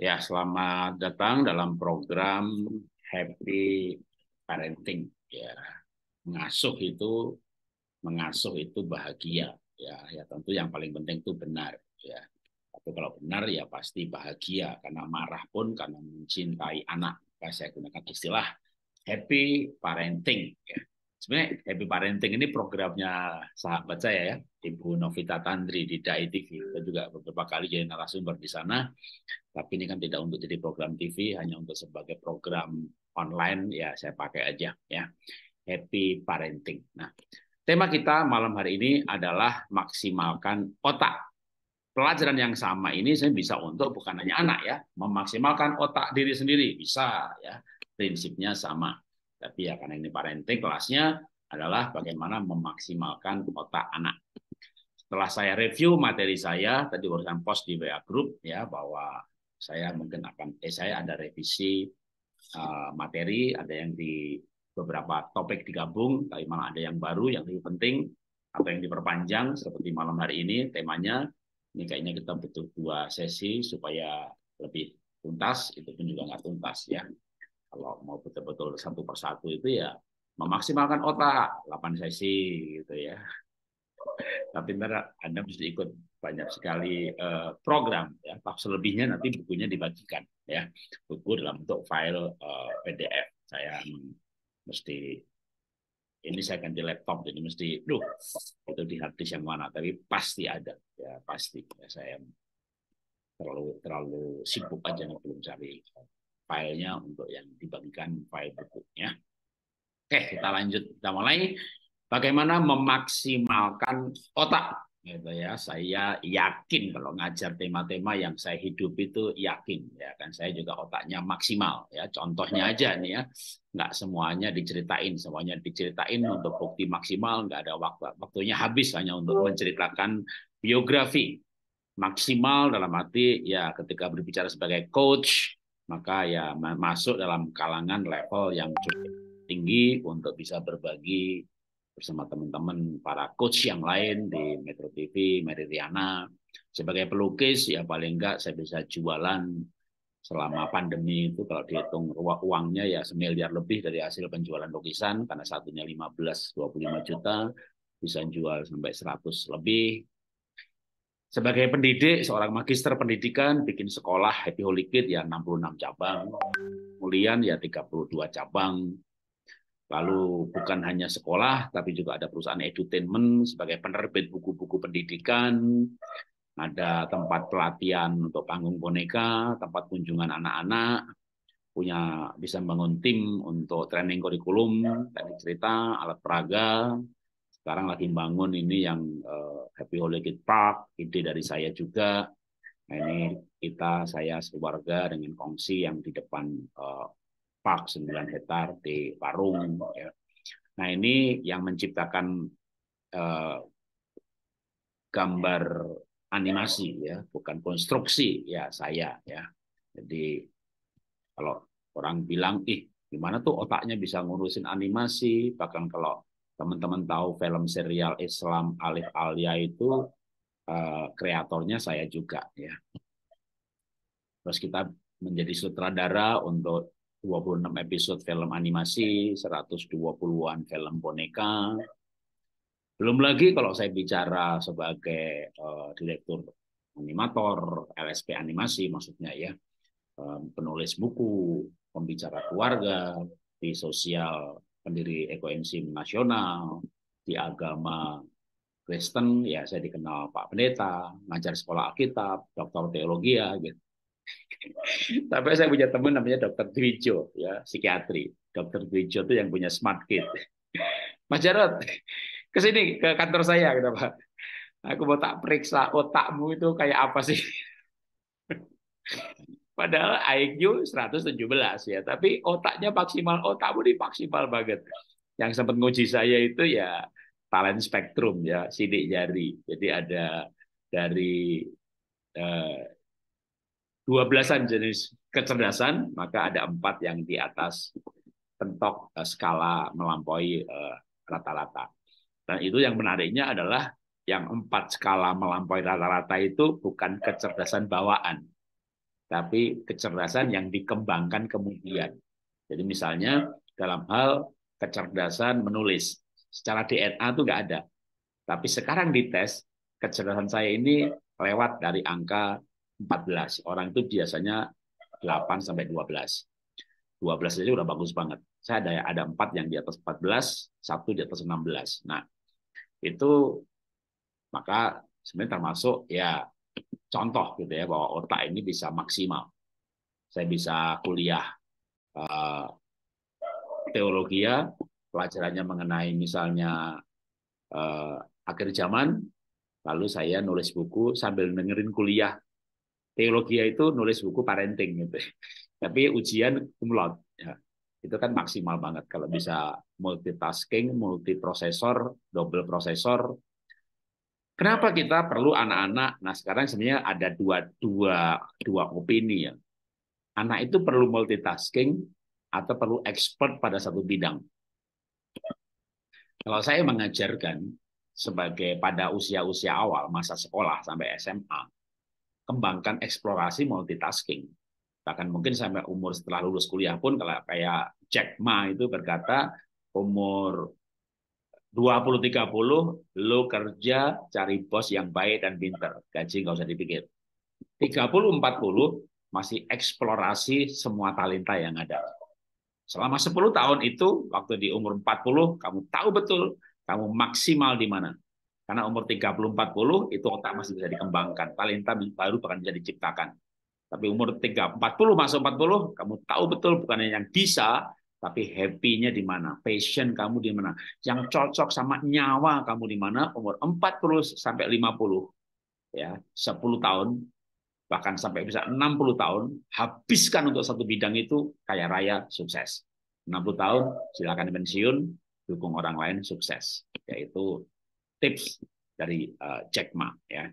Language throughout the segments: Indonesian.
Ya, selamat datang dalam program Happy Parenting. Ya, mengasuh itu mengasuh itu bahagia. Ya, ya tentu yang paling penting itu benar. Ya, tapi kalau benar ya pasti bahagia karena marah pun karena mencintai anak. Nah, saya gunakan istilah Happy Parenting. Ya sebenarnya happy parenting ini programnya sahabat saya ya Ibu Novita Tandri di Dai TV kita juga beberapa kali jadi narasumber di sana tapi ini kan tidak untuk jadi program TV hanya untuk sebagai program online ya saya pakai aja ya happy parenting nah tema kita malam hari ini adalah maksimalkan otak pelajaran yang sama ini saya bisa untuk bukan hanya anak ya memaksimalkan otak diri sendiri bisa ya prinsipnya sama tapi ya karena ini parenting, kelasnya adalah bagaimana memaksimalkan otak anak. Setelah saya review materi saya, tadi barusan post di WA Group ya bahwa saya mungkin akan, eh saya ada revisi uh, materi, ada yang di beberapa topik digabung, tapi malah ada yang baru yang lebih penting atau yang diperpanjang seperti malam hari ini temanya ini kayaknya kita butuh dua sesi supaya lebih tuntas itu pun juga nggak tuntas ya kalau mau betul-betul satu persatu itu ya memaksimalkan otak 8 sesi gitu ya tapi ntar anda mesti ikut banyak sekali uh, program ya tak selebihnya nanti bukunya dibagikan ya buku dalam bentuk file uh, eh, PDF saya mesti ini saya ganti laptop jadi mesti duh itu di hard disk yang mana tapi pasti ada ya pasti ya, saya terlalu terlalu sibuk aja belum cari filenya untuk yang dibagikan file berikutnya. Oke, kita lanjut. Kita mulai. Bagaimana memaksimalkan otak? Gitu ya, saya yakin kalau ngajar tema-tema yang saya hidup itu yakin ya kan saya juga otaknya maksimal ya contohnya aja nih ya nggak semuanya diceritain semuanya diceritain untuk bukti maksimal nggak ada waktu waktunya habis hanya untuk menceritakan biografi maksimal dalam arti ya ketika berbicara sebagai coach maka ya masuk dalam kalangan level yang cukup tinggi untuk bisa berbagi bersama teman-teman para coach yang lain di Metro TV, Meridiana. Sebagai pelukis ya paling enggak saya bisa jualan selama pandemi itu kalau dihitung uangnya ya semiliar lebih dari hasil penjualan lukisan karena satunya 15 25 juta bisa jual sampai 100 lebih sebagai pendidik, seorang magister pendidikan bikin sekolah Happy Holy Kid ya 66 cabang, kemudian ya 32 cabang. Lalu bukan hanya sekolah, tapi juga ada perusahaan edutainment sebagai penerbit buku-buku pendidikan, ada tempat pelatihan untuk panggung boneka, tempat kunjungan anak-anak, punya bisa bangun tim untuk training kurikulum, teknik cerita, alat peraga, sekarang lagi bangun ini yang uh, Happy Holiday Park, ide dari saya juga. Nah, ini kita saya sekeluarga dengan kongsi yang di depan uh, park 9 hektar di Parung. Ya. Nah ini yang menciptakan uh, gambar animasi ya, bukan konstruksi ya saya ya. Jadi kalau orang bilang ih gimana tuh otaknya bisa ngurusin animasi, bahkan kalau teman-teman tahu film serial Islam Alif Alia itu eh, kreatornya saya juga ya. Terus kita menjadi sutradara untuk 26 episode film animasi, 120-an film boneka. Belum lagi kalau saya bicara sebagai eh, direktur animator, LSP animasi maksudnya ya, eh, penulis buku, pembicara keluarga, di sosial pendiri ekoenzim nasional, di agama Kristen ya saya dikenal Pak Pendeta, ngajar sekolah Alkitab, doktor teologi ya, gitu. Tapi saya punya teman namanya Dokter Dwijo ya psikiatri. Dokter Dwijo itu yang punya smart kit. Mas Jarod ke sini ke kantor saya gitu Pak. Aku mau tak periksa otakmu itu kayak apa sih? Padahal IQ 117 ya, tapi otaknya maksimal, otakmu di maksimal banget. Yang sempat nguji saya itu ya talent spektrum ya, sidik jari. Jadi ada dari eh, dua eh, belasan jenis kecerdasan, maka ada empat yang di atas pentok eh, skala melampaui eh, rata-rata. Eh, nah, Dan itu yang menariknya adalah yang empat skala melampaui rata-rata itu bukan kecerdasan bawaan, tapi kecerdasan yang dikembangkan kemudian. Jadi misalnya dalam hal kecerdasan menulis, secara DNA itu nggak ada. Tapi sekarang dites, kecerdasan saya ini lewat dari angka 14. Orang itu biasanya 8 sampai 12. 12 saja udah bagus banget. Saya ada ada 4 yang di atas 14, satu di atas 16. Nah, itu maka sebenarnya termasuk ya contoh gitu ya bahwa otak ini bisa maksimal. Saya bisa kuliah uh, teologi ya, pelajarannya mengenai misalnya uh, akhir zaman, lalu saya nulis buku sambil dengerin kuliah teologi itu nulis buku parenting gitu. Tapi ujian kumlot ya. Itu kan maksimal banget kalau bisa multitasking, multiprosesor, double prosesor, Kenapa kita perlu anak-anak? Nah, sekarang sebenarnya ada dua, dua, dua opini ya. Anak itu perlu multitasking atau perlu expert pada satu bidang. Kalau saya mengajarkan sebagai pada usia-usia awal masa sekolah sampai SMA, kembangkan eksplorasi multitasking. Bahkan mungkin sampai umur setelah lulus kuliah pun kalau kayak Jack Ma itu berkata umur 20-30, lo kerja cari bos yang baik dan pinter. Gaji nggak usah dipikir. 30-40, masih eksplorasi semua talenta yang ada. Selama 10 tahun itu, waktu di umur 40, kamu tahu betul kamu maksimal di mana. Karena umur 30-40 itu otak masih bisa dikembangkan. Talenta baru bahkan bisa diciptakan. Tapi umur 3, 40 masuk 40, kamu tahu betul bukan yang bisa, tapi happy-nya di mana? Passion kamu di mana? Yang cocok sama nyawa kamu di mana? Umur 40 sampai 50. Ya, 10 tahun bahkan sampai bisa 60 tahun, habiskan untuk satu bidang itu kaya raya sukses. 60 tahun silakan pensiun, dukung orang lain sukses. Yaitu tips dari eh, Jack Ma ya.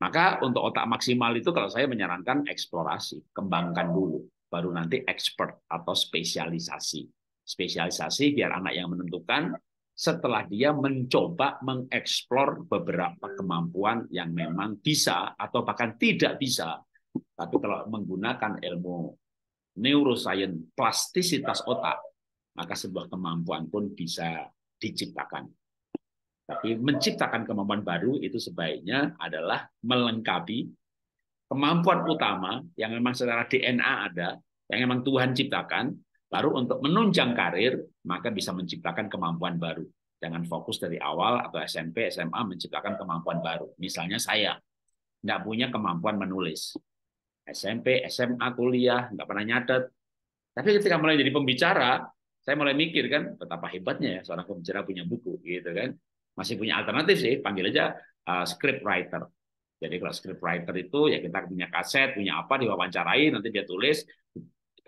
Maka untuk otak maksimal itu kalau saya menyarankan eksplorasi, kembangkan dulu baru nanti expert atau spesialisasi. Spesialisasi biar anak yang menentukan setelah dia mencoba mengeksplor beberapa kemampuan yang memang bisa atau bahkan tidak bisa. Tapi kalau menggunakan ilmu neuroscience, plastisitas otak, maka sebuah kemampuan pun bisa diciptakan. Tapi menciptakan kemampuan baru itu sebaiknya adalah melengkapi kemampuan utama yang memang secara DNA ada, yang memang Tuhan ciptakan, baru untuk menunjang karir, maka bisa menciptakan kemampuan baru. Jangan fokus dari awal atau SMP, SMA menciptakan kemampuan baru. Misalnya saya, nggak punya kemampuan menulis. SMP, SMA, kuliah, nggak pernah nyatet. Tapi ketika mulai jadi pembicara, saya mulai mikir kan betapa hebatnya ya seorang pembicara punya buku gitu kan. Masih punya alternatif sih, panggil aja uh, script writer. Jadi kalau script writer itu ya kita punya kaset, punya apa diwawancarai, nanti dia tulis,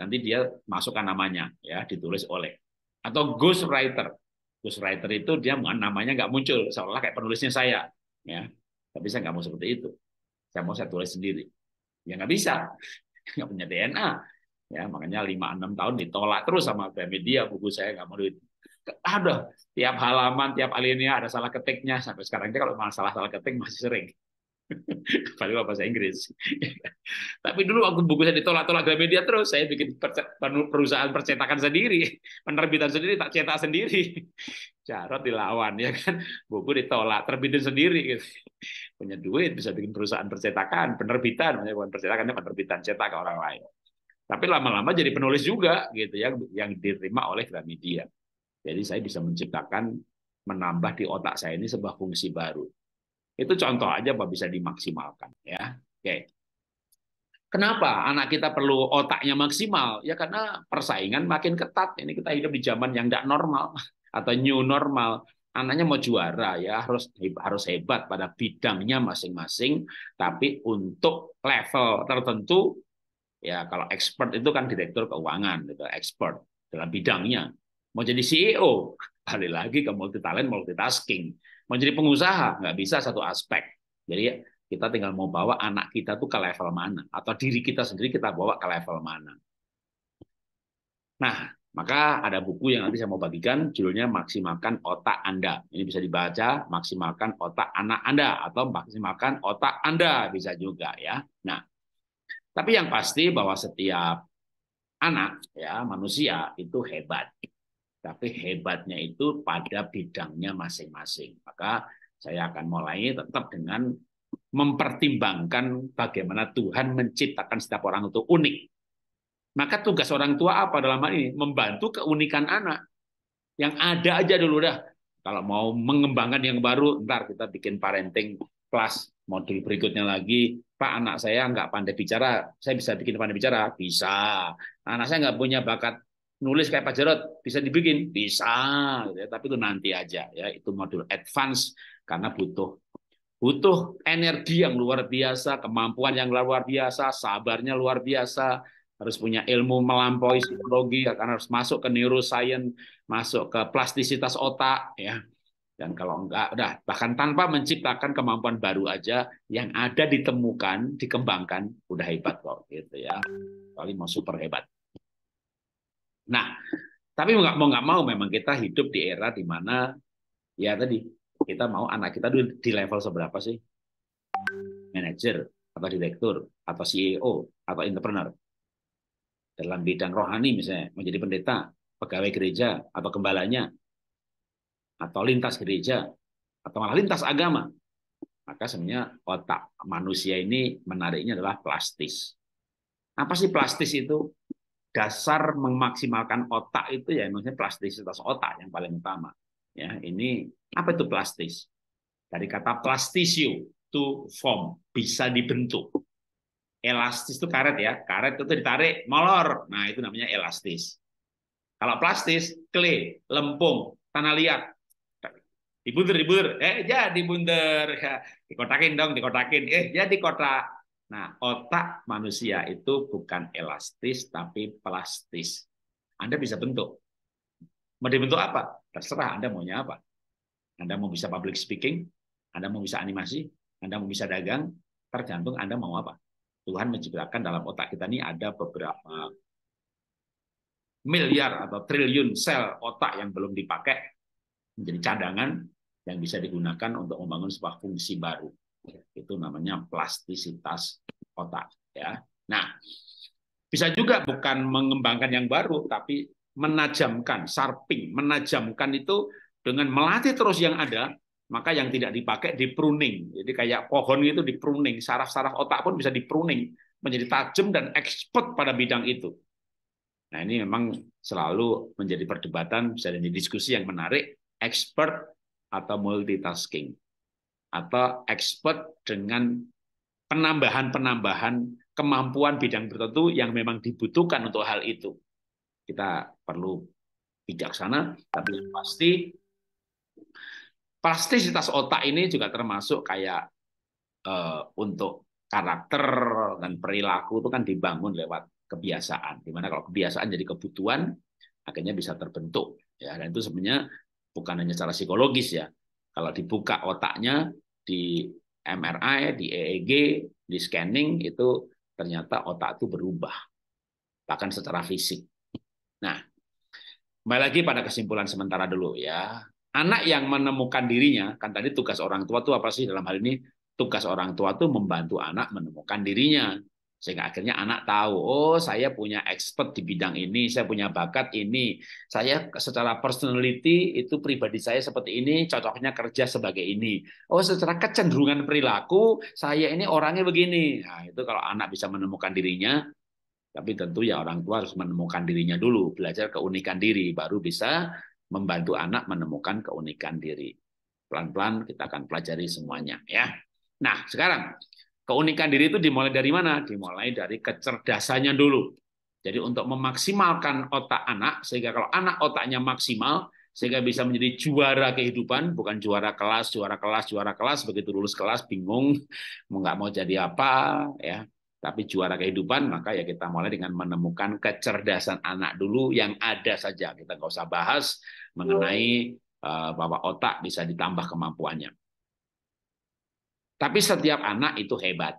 nanti dia masukkan namanya ya ditulis oleh atau ghost writer. Ghost writer itu dia namanya nggak muncul seolah kayak penulisnya saya ya. Tapi saya nggak mau seperti itu. Saya mau saya tulis sendiri. Ya nggak bisa, nggak punya DNA. Ya makanya lima enam tahun ditolak terus sama media buku saya nggak mau duit aduh tiap halaman tiap alinea ada salah ketiknya sampai sekarang ini kalau masalah salah ketik masih sering Padahal bahasa Inggris. Tapi dulu waktu buku saya ditolak-tolak media terus, saya bikin perusahaan percetakan sendiri, penerbitan sendiri, tak cetak sendiri. Jarot dilawan ya kan, buku ditolak, terbitin sendiri gitu. Punya duit bisa bikin perusahaan percetakan, penerbitan, bukan percetakannya penerbitan cetak ke orang lain. Tapi lama-lama jadi penulis juga gitu ya yang diterima oleh Gramedia. Jadi saya bisa menciptakan menambah di otak saya ini sebuah fungsi baru itu contoh aja Pak bisa dimaksimalkan ya. Oke. Kenapa anak kita perlu otaknya maksimal? Ya karena persaingan makin ketat. Ini kita hidup di zaman yang tidak normal atau new normal. Anaknya mau juara ya harus harus hebat pada bidangnya masing-masing. Tapi untuk level tertentu ya kalau expert itu kan direktur keuangan itu expert dalam bidangnya. Mau jadi CEO balik lagi ke multi talent multitasking Menjadi pengusaha nggak bisa satu aspek. Jadi kita tinggal mau bawa anak kita tuh ke level mana atau diri kita sendiri kita bawa ke level mana. Nah, maka ada buku yang nanti saya mau bagikan judulnya maksimalkan otak Anda. Ini bisa dibaca maksimalkan otak anak Anda atau maksimalkan otak Anda bisa juga ya. Nah, tapi yang pasti bahwa setiap anak ya manusia itu hebat tapi hebatnya itu pada bidangnya masing-masing. Maka saya akan mulai tetap dengan mempertimbangkan bagaimana Tuhan menciptakan setiap orang itu unik. Maka tugas orang tua apa dalam hal ini? Membantu keunikan anak. Yang ada aja dulu dah. Kalau mau mengembangkan yang baru, ntar kita bikin parenting plus modul berikutnya lagi. Pak, anak saya nggak pandai bicara. Saya bisa bikin pandai bicara? Bisa. Anak saya nggak punya bakat nulis kayak Pak Jarod bisa dibikin bisa gitu ya. tapi itu nanti aja ya itu modul advance karena butuh butuh energi yang luar biasa kemampuan yang luar biasa sabarnya luar biasa harus punya ilmu melampaui psikologi karena harus masuk ke neuroscience masuk ke plastisitas otak ya dan kalau enggak udah bahkan tanpa menciptakan kemampuan baru aja yang ada ditemukan dikembangkan udah hebat kok gitu ya kali mau super hebat Nah, tapi nggak mau nggak mau memang kita hidup di era di mana ya tadi kita mau anak kita di level seberapa sih? Manager atau direktur atau CEO atau entrepreneur dalam bidang rohani misalnya menjadi pendeta, pegawai gereja atau gembalanya atau lintas gereja atau malah lintas agama. Maka sebenarnya otak manusia ini menariknya adalah plastis. Apa sih plastis itu? dasar memaksimalkan otak itu ya maksudnya plastisitas otak yang paling utama. Ya, ini apa itu plastis? Dari kata plastisio to form, bisa dibentuk. Elastis itu karet ya, karet itu ditarik, molor. Nah, itu namanya elastis. Kalau plastis, kle lempung, tanah liat. Dibunder, dibunder. Eh, jadi ya, bunder. Ya, dikotakin dong, dikotakin. Eh, jadi kotak Nah, otak manusia itu bukan elastis tapi plastis. Anda bisa bentuk. Mau dibentuk apa? Terserah Anda maunya apa. Anda mau bisa public speaking, Anda mau bisa animasi, Anda mau bisa dagang, tergantung Anda mau apa. Tuhan menciptakan dalam otak kita ini ada beberapa miliar atau triliun sel otak yang belum dipakai menjadi cadangan yang bisa digunakan untuk membangun sebuah fungsi baru. Itu namanya plastisitas otak ya. Nah, bisa juga bukan mengembangkan yang baru tapi menajamkan, sarping, menajamkan itu dengan melatih terus yang ada, maka yang tidak dipakai di pruning. Jadi kayak pohon itu di pruning, saraf-saraf otak pun bisa di pruning menjadi tajam dan expert pada bidang itu. Nah, ini memang selalu menjadi perdebatan, bisa jadi diskusi yang menarik, expert atau multitasking atau expert dengan penambahan-penambahan kemampuan bidang tertentu yang memang dibutuhkan untuk hal itu. Kita perlu bijaksana, tapi yang pasti plastisitas otak ini juga termasuk kayak eh, untuk karakter dan perilaku itu kan dibangun lewat kebiasaan. Dimana kalau kebiasaan jadi kebutuhan, akhirnya bisa terbentuk. Ya, dan itu sebenarnya bukan hanya secara psikologis ya, kalau dibuka otaknya di MRI, di EEG, di scanning itu ternyata otak itu berubah bahkan secara fisik. Nah, kembali lagi pada kesimpulan sementara dulu ya. Anak yang menemukan dirinya, kan tadi tugas orang tua itu apa sih dalam hal ini? Tugas orang tua itu membantu anak menemukan dirinya. Sehingga akhirnya anak tahu, oh saya punya expert di bidang ini, saya punya bakat ini, saya secara personality itu pribadi saya seperti ini, cocoknya kerja sebagai ini. Oh secara kecenderungan perilaku, saya ini orangnya begini. Nah itu kalau anak bisa menemukan dirinya, tapi tentu ya orang tua harus menemukan dirinya dulu, belajar keunikan diri, baru bisa membantu anak menemukan keunikan diri. Pelan-pelan kita akan pelajari semuanya ya. Nah sekarang Keunikan diri itu dimulai dari mana? Dimulai dari kecerdasannya dulu. Jadi untuk memaksimalkan otak anak, sehingga kalau anak otaknya maksimal, sehingga bisa menjadi juara kehidupan, bukan juara kelas, juara kelas, juara kelas, begitu lulus kelas bingung, mau nggak mau jadi apa, ya. Tapi juara kehidupan, maka ya kita mulai dengan menemukan kecerdasan anak dulu yang ada saja. Kita nggak usah bahas mengenai eh, bahwa otak bisa ditambah kemampuannya. Tapi setiap anak itu hebat.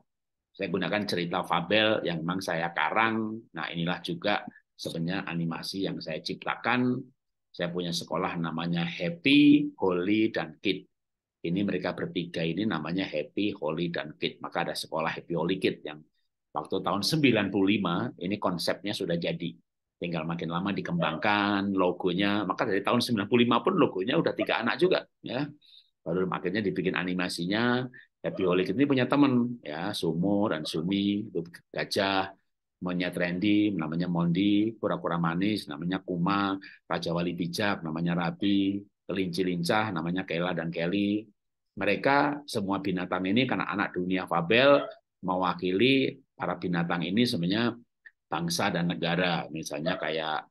Saya gunakan cerita fabel yang memang saya karang. Nah inilah juga sebenarnya animasi yang saya ciptakan. Saya punya sekolah namanya Happy, Holy, dan Kid. Ini mereka bertiga ini namanya Happy, Holy, dan Kid. Maka ada sekolah Happy, Holy, Kid yang waktu tahun 95 ini konsepnya sudah jadi. Tinggal makin lama dikembangkan logonya. Maka dari tahun 95 pun logonya udah tiga anak juga. ya baru akhirnya dibikin animasinya Ya, biolik ini punya teman, ya, sumo dan sumi, itu gajah, namanya Trendy, namanya Mondi, kura-kura manis, namanya Kuma, Raja Wali Bijak, namanya Rabi, kelinci lincah, namanya Kela dan Kelly. Mereka semua binatang ini karena anak dunia fabel mewakili para binatang ini sebenarnya bangsa dan negara. Misalnya kayak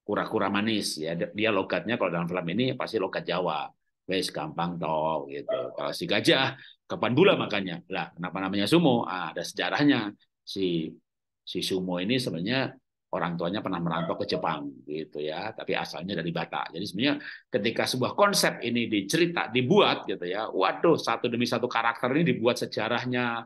kura-kura manis ya dia logatnya kalau dalam film ini pasti logat Jawa wes gampang toh gitu. Kalau si gajah ah, kapan gula makanya Lah, kenapa namanya sumo? Ah, ada sejarahnya. Si si sumo ini sebenarnya orang tuanya pernah merantau ke Jepang gitu ya, tapi asalnya dari Batak. Jadi sebenarnya ketika sebuah konsep ini dicerita, dibuat gitu ya. Waduh, satu demi satu karakter ini dibuat sejarahnya,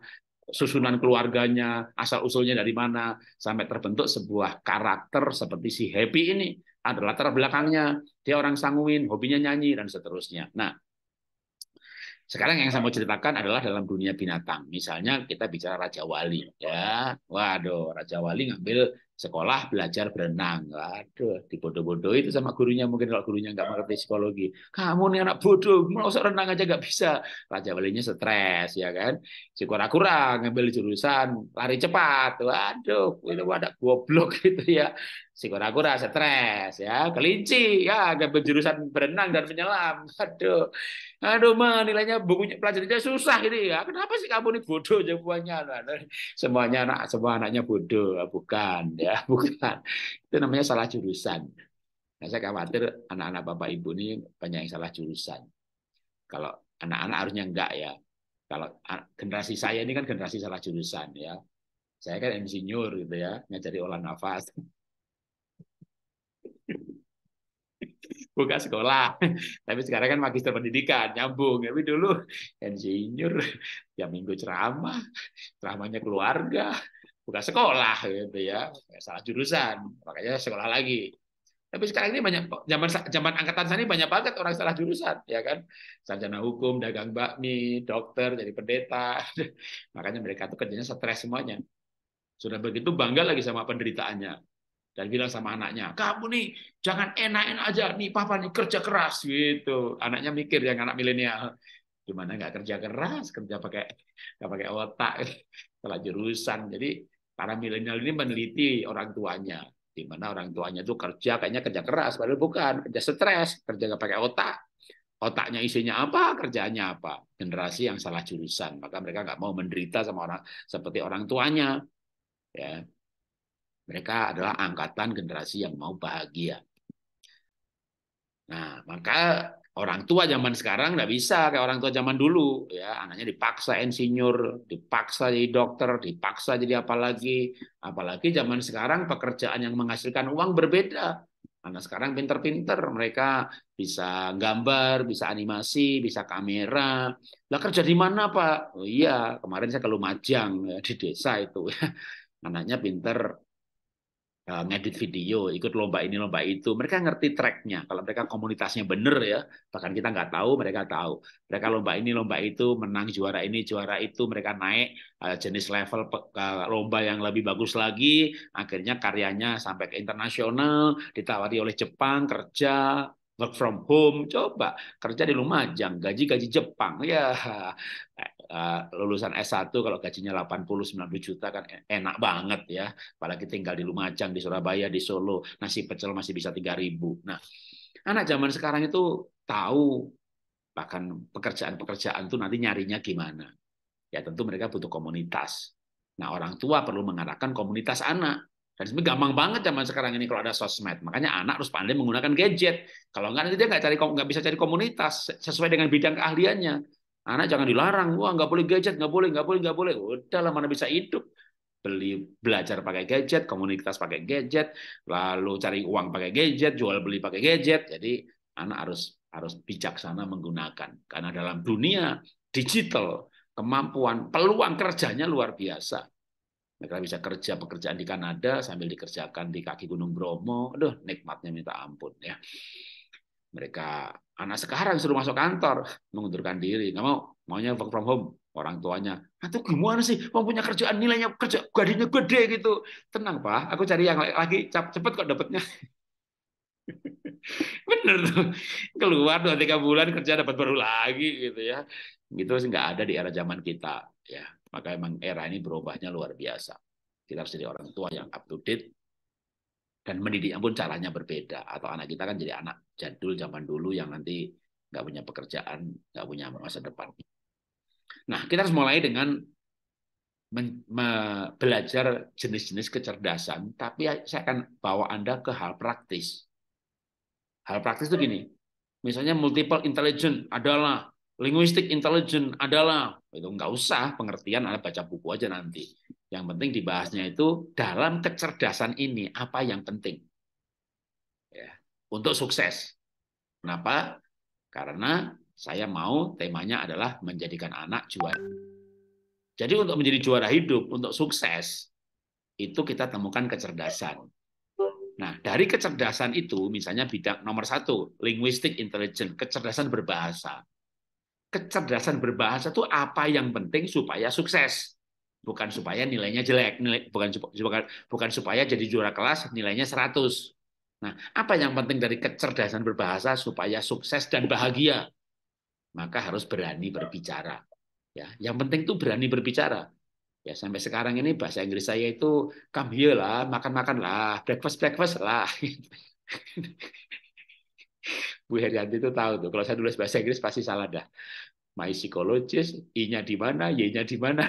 susunan keluarganya, asal usulnya dari mana sampai terbentuk sebuah karakter seperti si Happy ini adalah latar belakangnya dia orang sanguin, hobinya nyanyi, dan seterusnya. Nah, sekarang yang saya mau ceritakan adalah dalam dunia binatang. Misalnya kita bicara Raja Wali. ya Waduh, Raja Wali ngambil sekolah belajar berenang. Aduh, dibodoh-bodoh itu sama gurunya mungkin kalau gurunya nggak mengerti psikologi. Kamu nih anak bodoh, mau usah renang aja nggak bisa. Raja walinya stres ya kan. Si kurang-kurang ngambil jurusan lari cepat. Waduh, itu ada goblok gitu ya. Si kurang-kurang stres ya. Kelinci ya ngambil jurusan berenang dan menyelam. Aduh. Aduh, mah nilainya bukunya pelajarannya susah ini, ya. Kenapa sih kamu nih bodoh jawabannya? Nah, nah, semuanya anak semua anaknya bodoh, bukan ya ya, bukan. Itu namanya salah jurusan. Nah, saya khawatir anak-anak Bapak Ibu ini banyak yang salah jurusan. Kalau anak-anak harusnya enggak ya. Kalau generasi saya ini kan generasi salah jurusan ya. Saya kan insinyur gitu ya, ngajari olah nafas. buka sekolah. Tapi sekarang kan magister pendidikan, nyambung. Tapi dulu insinyur, ya minggu ceramah, ceramahnya keluarga, bukan sekolah gitu ya salah jurusan makanya sekolah lagi tapi sekarang ini banyak zaman zaman angkatan saya banyak banget orang salah jurusan ya kan sarjana hukum dagang bakmi dokter jadi pendeta makanya mereka tuh kerjanya stres semuanya sudah begitu bangga lagi sama penderitaannya dan bilang sama anaknya, kamu nih jangan enak-enak aja nih papa nih kerja keras gitu. Anaknya mikir yang anak milenial, gimana nggak kerja keras, kerja pakai nggak pakai otak, salah jurusan. Jadi para milenial ini meneliti orang tuanya di mana orang tuanya itu kerja kayaknya kerja keras padahal bukan kerja stres kerja nggak pakai otak otaknya isinya apa kerjanya apa generasi yang salah jurusan maka mereka nggak mau menderita sama orang seperti orang tuanya ya mereka adalah angkatan generasi yang mau bahagia nah maka Orang tua zaman sekarang nggak bisa kayak orang tua zaman dulu, ya anaknya dipaksa insinyur, dipaksa jadi dokter, dipaksa jadi apalagi apalagi zaman sekarang pekerjaan yang menghasilkan uang berbeda. Anak sekarang pinter-pinter, mereka bisa gambar, bisa animasi, bisa kamera. Lah kerja di mana Pak? Oh iya, kemarin saya ke Lumajang ya, di desa itu. Ya. Anaknya pinter Eh, ngedit video, ikut lomba ini lomba itu. Mereka ngerti tracknya. Kalau mereka komunitasnya bener ya, bahkan kita nggak tahu, mereka tahu. Mereka lomba ini lomba itu, menang juara ini juara itu, mereka naik eh, jenis level eh, lomba yang lebih bagus lagi. Akhirnya karyanya sampai ke internasional, ditawari oleh Jepang kerja. Work from home, coba kerja di Lumajang, gaji-gaji Jepang, ya Eh, lulusan S1 kalau gajinya 80-90 juta kan e-, enak banget ya. Apalagi tinggal di Lumajang, di Surabaya, di Solo. Nasi pecel masih bisa 3000 Nah, anak zaman sekarang itu tahu bahkan pekerjaan-pekerjaan tuh nanti nyarinya gimana. Ya tentu mereka butuh komunitas. Nah orang tua perlu mengarahkan komunitas anak. Dan sebenarnya gampang banget zaman sekarang ini kalau ada sosmed. Makanya anak harus pandai menggunakan gadget. Kalau nggak nanti dia nggak cari nggak bisa cari komunitas sesuai dengan bidang keahliannya. Anak jangan dilarang, wah nggak boleh gadget, nggak boleh, nggak boleh, nggak boleh. Udahlah mana bisa hidup. Beli belajar pakai gadget, komunitas pakai gadget, lalu cari uang pakai gadget, jual beli pakai gadget. Jadi anak harus harus bijaksana menggunakan karena dalam dunia digital kemampuan peluang kerjanya luar biasa. Mereka bisa kerja pekerjaan di Kanada sambil dikerjakan di kaki Gunung Bromo. Aduh, nikmatnya minta ampun ya mereka anak sekarang suruh masuk kantor mengundurkan diri nggak mau maunya work from home orang tuanya atau nah, gimana sih mau punya kerjaan nilainya kerja gajinya gede gitu tenang pak aku cari yang lagi cepet kok dapatnya. bener tuh keluar dua tiga bulan kerja dapat baru lagi gitu ya gitu nggak ada di era zaman kita ya maka emang era ini berubahnya luar biasa kita harus jadi orang tua yang up to date dan mendidiknya pun caranya berbeda atau anak kita kan jadi anak jadul zaman dulu yang nanti nggak punya pekerjaan nggak punya masa depan nah kita harus mulai dengan belajar jenis-jenis kecerdasan tapi ya, saya akan bawa anda ke hal praktis hal praktis itu gini misalnya multiple intelligence adalah linguistic intelligence adalah itu nggak usah pengertian anda baca buku aja nanti yang penting dibahasnya itu dalam kecerdasan ini apa yang penting ya, untuk sukses. Kenapa? Karena saya mau temanya adalah menjadikan anak juara. Jadi untuk menjadi juara hidup, untuk sukses, itu kita temukan kecerdasan. Nah, dari kecerdasan itu, misalnya bidang nomor satu, linguistic intelligence, kecerdasan berbahasa. Kecerdasan berbahasa itu apa yang penting supaya sukses bukan supaya nilainya jelek, nilai bukan bukan bukan supaya jadi juara kelas nilainya 100. Nah, apa yang penting dari kecerdasan berbahasa supaya sukses dan bahagia? Maka harus berani berbicara. Ya, yang penting itu berani berbicara. Ya, sampai sekarang ini bahasa Inggris saya itu come here lah, makan-makan lah, breakfast breakfast lah. Bu Herianti itu tahu tuh, kalau saya tulis bahasa Inggris pasti salah dah. My psychologist, I-nya di mana, Y-nya di mana.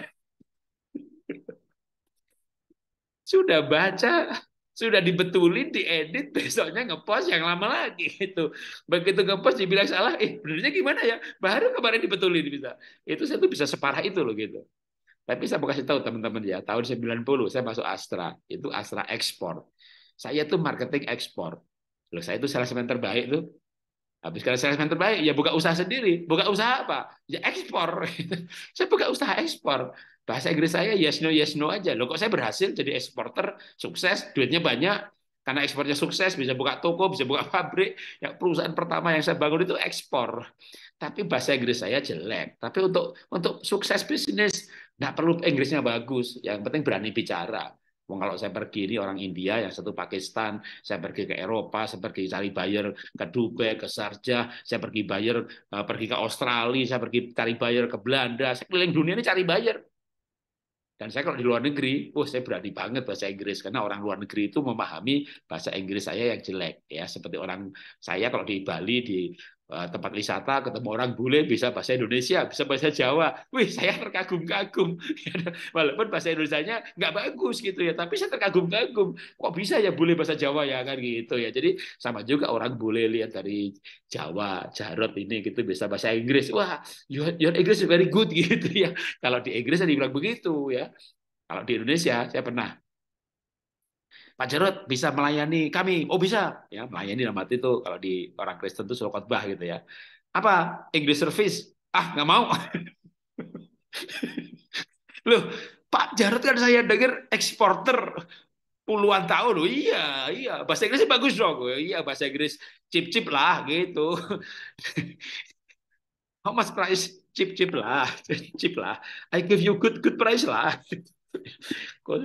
sudah baca sudah dibetulin, diedit, besoknya ngepost yang lama lagi itu. Begitu ngepost dibilang salah, eh benernya gimana ya? Baru kemarin dibetulin bisa. Itu saya tuh bisa separah itu loh gitu. Tapi saya mau kasih tahu teman-teman ya, tahun 90 saya masuk Astra, itu Astra ekspor. Saya tuh marketing ekspor. Loh, saya itu salesman terbaik tuh. Habis kalau salesman terbaik, ya buka usaha sendiri. Buka usaha apa? Ya ekspor. saya buka usaha ekspor. Bahasa Inggris saya yes no yes no aja. Loh kok saya berhasil jadi eksporter, sukses, duitnya banyak, karena ekspornya sukses, bisa buka toko, bisa buka pabrik. Ya, perusahaan pertama yang saya bangun itu ekspor. Tapi bahasa Inggris saya jelek. Tapi untuk untuk sukses bisnis nggak perlu Inggrisnya bagus. Yang penting berani bicara. Wong kalau saya pergi ini orang India, yang satu Pakistan, saya pergi ke Eropa, saya pergi cari buyer ke Dubai, ke Sarja, saya pergi buyer eh, pergi ke Australia, saya pergi cari buyer ke Belanda, saya keliling dunia ini cari buyer. Dan saya kalau di luar negeri, oh saya berani banget bahasa Inggris karena orang luar negeri itu memahami bahasa Inggris saya yang jelek ya. Seperti orang saya kalau di Bali di Eh, tempat wisata ketemu orang bule bisa bahasa Indonesia bisa bahasa Jawa wih saya terkagum-kagum walaupun bahasa Indonesia-nya nggak bagus gitu ya tapi saya terkagum-kagum kok bisa ya bule bahasa Jawa ya kan gitu ya jadi sama juga orang bule lihat dari Jawa Jarot ini gitu bisa bahasa Inggris wah your, your English is very good gitu ya kalau di Inggris saya dibilang begitu ya kalau di Indonesia saya pernah Pak Jarod bisa melayani kami. Oh bisa, ya melayani dalam arti itu kalau di orang Kristen itu suruh khotbah gitu ya. Apa English service? Ah nggak mau. Loh, Pak Jarod kan saya dengar eksporter puluhan tahun. Loh, iya, iya. Bahasa Inggris bagus dong. Oh, iya, bahasa Inggris chip chip lah gitu. How much price? chip chip lah. chip lah. I give you good good price lah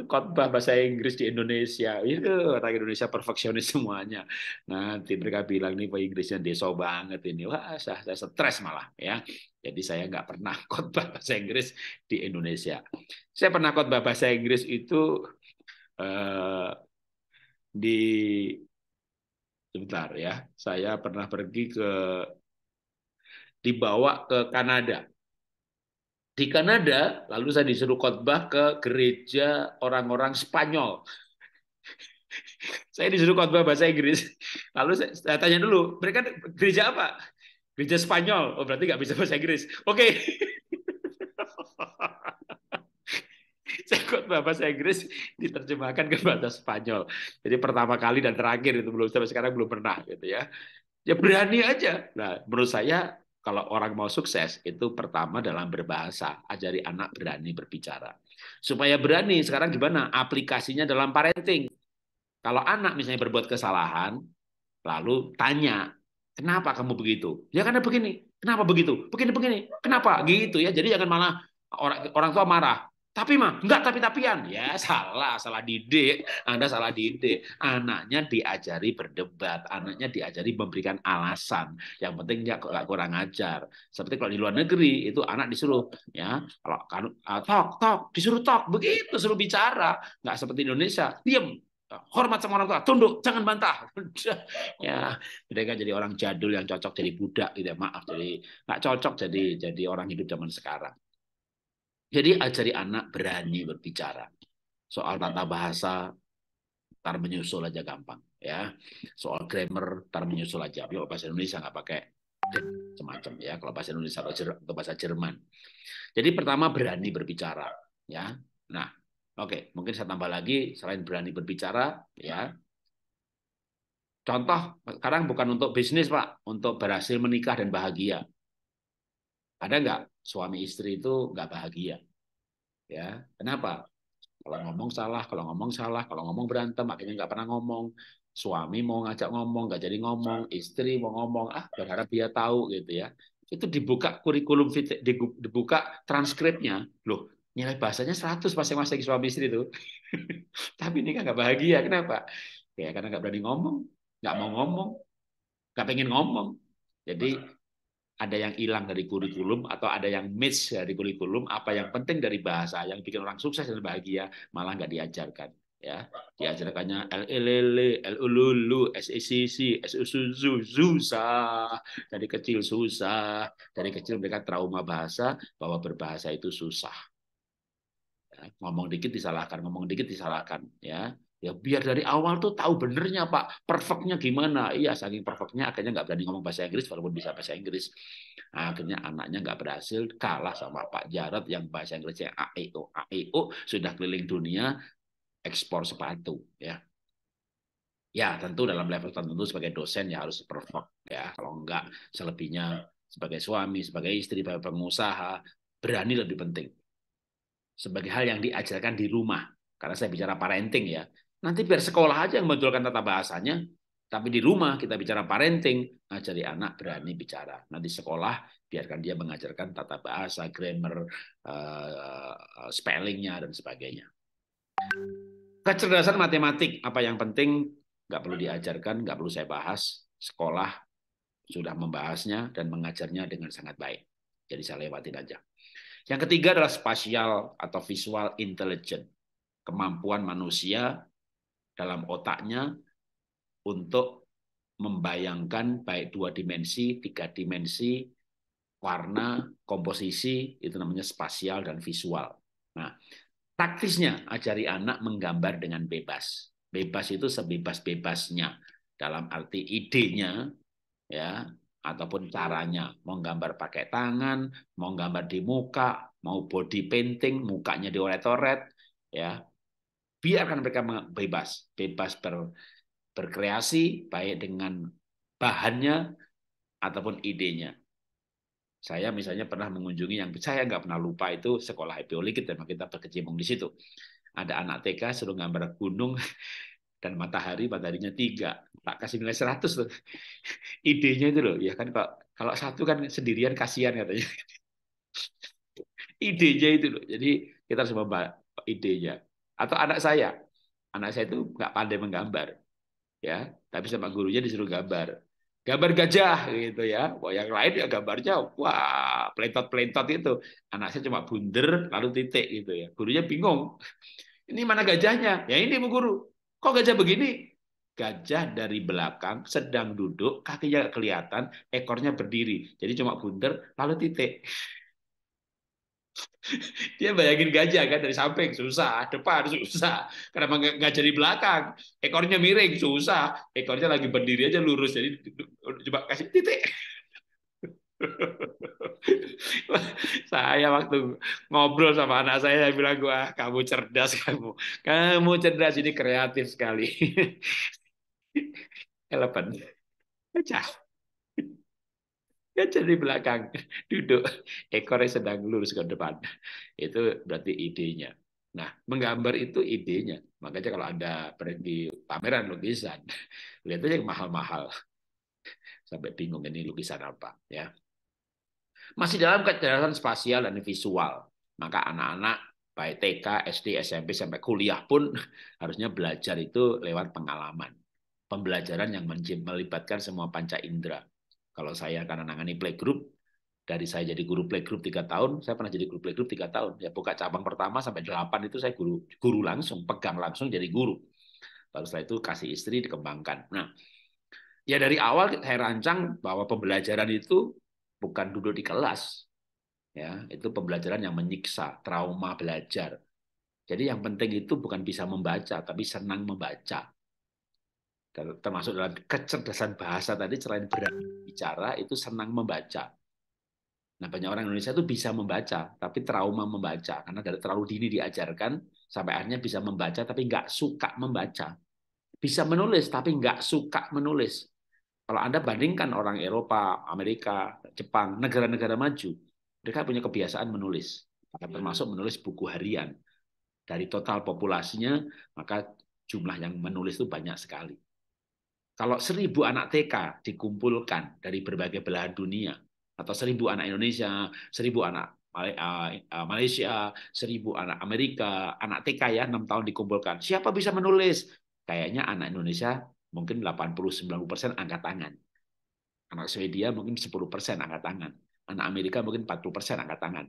khotbah bahasa Inggris di Indonesia itu iya orang Indonesia perfeksionis semuanya nanti mereka bilang nih bahasa Inggrisnya deso banget ini wah saya, saya stres malah ya jadi saya nggak pernah khotbah bahasa Inggris di Indonesia saya pernah khotbah bahasa Inggris itu eh, di sebentar ya saya pernah pergi ke dibawa ke Kanada di Kanada, lalu saya disuruh khotbah ke gereja orang-orang Spanyol. saya disuruh khotbah bahasa Inggris. Lalu saya, saya tanya dulu, mereka gereja apa? Gereja Spanyol. Oh, berarti nggak bisa bahasa Inggris. Oke. Okay. saya khotbah bahasa Inggris diterjemahkan ke bahasa Spanyol. Jadi pertama kali dan terakhir itu belum sampai sekarang belum pernah gitu ya. Ya berani aja. Nah, menurut saya kalau orang mau sukses itu pertama dalam berbahasa, ajari anak berani berbicara. Supaya berani sekarang gimana? Aplikasinya dalam parenting. Kalau anak misalnya berbuat kesalahan, lalu tanya, "Kenapa kamu begitu?" Ya karena begini. Kenapa begitu? Begini begini. Kenapa? Gitu ya. Jadi jangan malah orang orang tua marah. Tapi mah, enggak tapi-tapian. Ya salah, salah didik. Anda salah didik. Anaknya diajari berdebat. Anaknya diajari memberikan alasan. Yang penting ya nggak kurang ajar. Seperti kalau di luar negeri, itu anak disuruh ya kalau kan ah, tok tok disuruh tok begitu suruh bicara nggak seperti Indonesia diam hormat sama orang tua, tunduk, jangan bantah. ya, mereka jadi orang jadul yang cocok jadi budak, tidak gitu ya, maaf, jadi nggak cocok jadi jadi orang hidup zaman sekarang. Jadi ajari anak berani berbicara. Soal tata bahasa, tar menyusul aja gampang. ya Soal grammar, tar menyusul aja. kalau bahasa Indonesia nggak pakai semacam ya kalau bahasa Indonesia atau, Jer atau bahasa Jerman. Jadi pertama berani berbicara ya. Nah, oke, okay. mungkin saya tambah lagi selain berani berbicara ya. Contoh sekarang bukan untuk bisnis, Pak, untuk berhasil menikah dan bahagia. Ada nggak suami istri itu nggak bahagia? Ya, kenapa? Kalau ngomong salah, kalau ngomong salah, kalau ngomong berantem, akhirnya nggak pernah ngomong. Suami mau ngajak ngomong, nggak jadi ngomong. Istri mau ngomong, ah berharap dia tahu gitu ya. Itu dibuka kurikulum, dibuka transkripnya. Loh, nilai bahasanya 100 masing masih suami istri itu. Tapi ini kan nggak bahagia. Kenapa? Ya karena nggak berani ngomong, nggak mau ngomong, nggak pengen ngomong. Jadi ada yang hilang dari kurikulum atau ada yang miss dari kurikulum apa yang penting dari bahasa yang bikin orang sukses dan bahagia malah nggak diajarkan ya diajarkannya u lululu secc susah dari kecil susah dari kecil mereka trauma bahasa bahwa berbahasa itu susah ya, ngomong dikit disalahkan ngomong dikit disalahkan ya Ya biar dari awal tuh tahu benernya Pak, perfectnya gimana. Iya saking perfectnya akhirnya nggak berani ngomong bahasa Inggris walaupun bisa bahasa Inggris. Akhirnya anaknya nggak berhasil kalah sama Pak Jarot yang bahasa Inggrisnya AEO AEO sudah keliling dunia ekspor sepatu ya. Ya tentu dalam level tertentu sebagai dosen ya harus perfect ya. Kalau nggak selebihnya sebagai suami, sebagai istri, sebagai pengusaha berani lebih penting. Sebagai hal yang diajarkan di rumah karena saya bicara parenting ya Nanti biar sekolah aja yang menjualkan tata bahasanya, tapi di rumah kita bicara parenting, ngajari anak berani bicara. Nanti sekolah biarkan dia mengajarkan tata bahasa, grammar, uh, spellingnya dan sebagainya. Kecerdasan matematik apa yang penting nggak perlu diajarkan, nggak perlu saya bahas. Sekolah sudah membahasnya dan mengajarnya dengan sangat baik. Jadi saya lewatin aja. Yang ketiga adalah spasial atau visual intelligence. Kemampuan manusia dalam otaknya untuk membayangkan baik dua dimensi, tiga dimensi, warna, komposisi, itu namanya spasial dan visual. Nah, taktisnya ajari anak menggambar dengan bebas. Bebas itu sebebas-bebasnya dalam arti idenya ya ataupun caranya mau gambar pakai tangan mau gambar di muka mau body painting mukanya dioret-oret ya biarkan mereka bebas, bebas ber, berkreasi baik dengan bahannya ataupun idenya. Saya misalnya pernah mengunjungi yang saya nggak pernah lupa itu sekolah epiologik dan kita berkecimpung di situ. Ada anak TK suruh gambar gunung dan matahari, mataharinya tiga. Tak kasih nilai seratus tuh. Idenya itu loh, ya kan kalau, Kalau satu kan sendirian kasihan katanya. Idenya itu loh. Jadi kita harus membahas idenya. Atau anak saya. Anak saya itu nggak pandai menggambar. ya Tapi sama gurunya disuruh gambar. Gambar gajah gitu ya. Wah, yang lain ya gambarnya wah pelintot pelintot itu. Anak saya cuma bunder lalu titik gitu ya. Gurunya bingung. Ini mana gajahnya? Ya ini Bu Guru. Kok gajah begini? Gajah dari belakang sedang duduk, kakinya kelihatan, ekornya berdiri. Jadi cuma bunder lalu titik. Dia bayangin gajah kan dari samping susah, depan susah. karena nggak jadi belakang? Ekornya miring susah, ekornya lagi berdiri aja lurus. Jadi coba kasih titik. saya waktu ngobrol sama anak saya, saya bilang gua ah, kamu cerdas kamu, kamu cerdas ini kreatif sekali. Elephant, pecah ya jadi belakang, duduk, ekornya sedang lurus ke depan. Itu berarti idenya. Nah, menggambar itu idenya. Makanya kalau ada pergi pameran lukisan, lihat aja yang mahal-mahal. Sampai bingung ini lukisan apa. ya Masih dalam kecerdasan spasial dan visual. Maka anak-anak baik TK, SD, SMP, sampai kuliah pun harusnya belajar itu lewat pengalaman. Pembelajaran yang melibatkan semua panca indera kalau saya karena nangani playgroup, dari saya jadi guru playgroup tiga tahun, saya pernah jadi guru playgroup tiga tahun. Ya buka cabang pertama sampai delapan itu saya guru guru langsung, pegang langsung jadi guru. Lalu setelah itu kasih istri dikembangkan. Nah, ya dari awal saya rancang bahwa pembelajaran itu bukan duduk di kelas, ya itu pembelajaran yang menyiksa, trauma belajar. Jadi yang penting itu bukan bisa membaca, tapi senang membaca termasuk dalam kecerdasan bahasa tadi selain berani bicara itu senang membaca. Nah banyak orang Indonesia itu bisa membaca tapi trauma membaca karena dari terlalu dini diajarkan sampai akhirnya bisa membaca tapi nggak suka membaca. Bisa menulis tapi nggak suka menulis. Kalau Anda bandingkan orang Eropa, Amerika, Jepang, negara-negara maju, mereka punya kebiasaan menulis, ya, iya. termasuk menulis buku harian. Dari total populasinya, maka jumlah yang menulis itu banyak sekali. Kalau seribu anak TK dikumpulkan dari berbagai belahan dunia, atau seribu anak Indonesia, seribu anak eh, eh, Malaysia, seribu anak Amerika, anak TK ya, enam tahun dikumpulkan. Siapa bisa menulis? Kayaknya anak Indonesia mungkin 80-90% angkat tangan. Anak Swedia mungkin 10% angkat tangan. Anak Amerika mungkin 40% angkat tangan.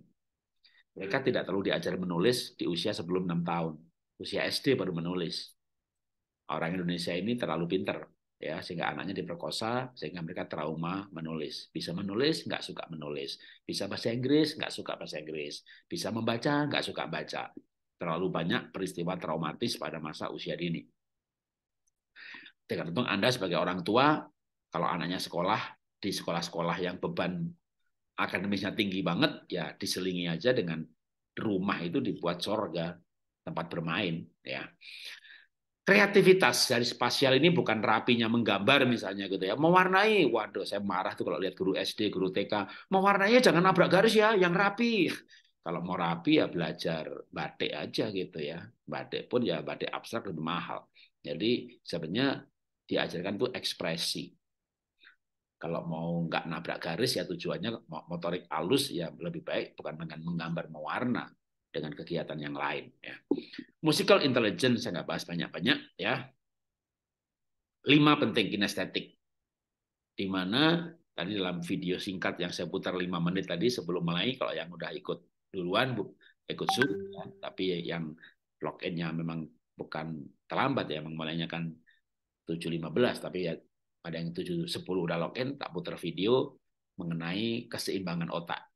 Mereka hmm. tidak terlalu diajar menulis di usia sebelum enam tahun. Usia SD baru menulis. Orang Indonesia ini terlalu pinter ya sehingga anaknya diperkosa sehingga mereka trauma menulis bisa menulis nggak suka menulis bisa bahasa Inggris nggak suka bahasa Inggris bisa membaca nggak suka baca terlalu banyak peristiwa traumatis pada masa usia dini tergantung anda sebagai orang tua kalau anaknya sekolah di sekolah-sekolah yang beban akademisnya tinggi banget ya diselingi aja dengan rumah itu dibuat sorga tempat bermain ya kreativitas dari spasial ini bukan rapinya menggambar misalnya gitu ya mewarnai waduh saya marah tuh kalau lihat guru SD guru TK mewarnai jangan nabrak garis ya yang rapi kalau mau rapi ya belajar batik aja gitu ya batik pun ya batik abstrak lebih mahal jadi sebenarnya diajarkan tuh ekspresi kalau mau nggak nabrak garis ya tujuannya motorik halus ya lebih baik bukan dengan menggambar mewarna dengan kegiatan yang lain. Ya. Musical intelligence saya nggak bahas banyak-banyak ya. Lima penting kinestetik, di mana tadi dalam video singkat yang saya putar lima menit tadi sebelum mulai kalau yang udah ikut duluan ikut sub, ya. tapi yang login-nya memang bukan terlambat ya, mulainya kan 7.15 tapi ya pada yang 7.10 udah in, tak putar video mengenai keseimbangan otak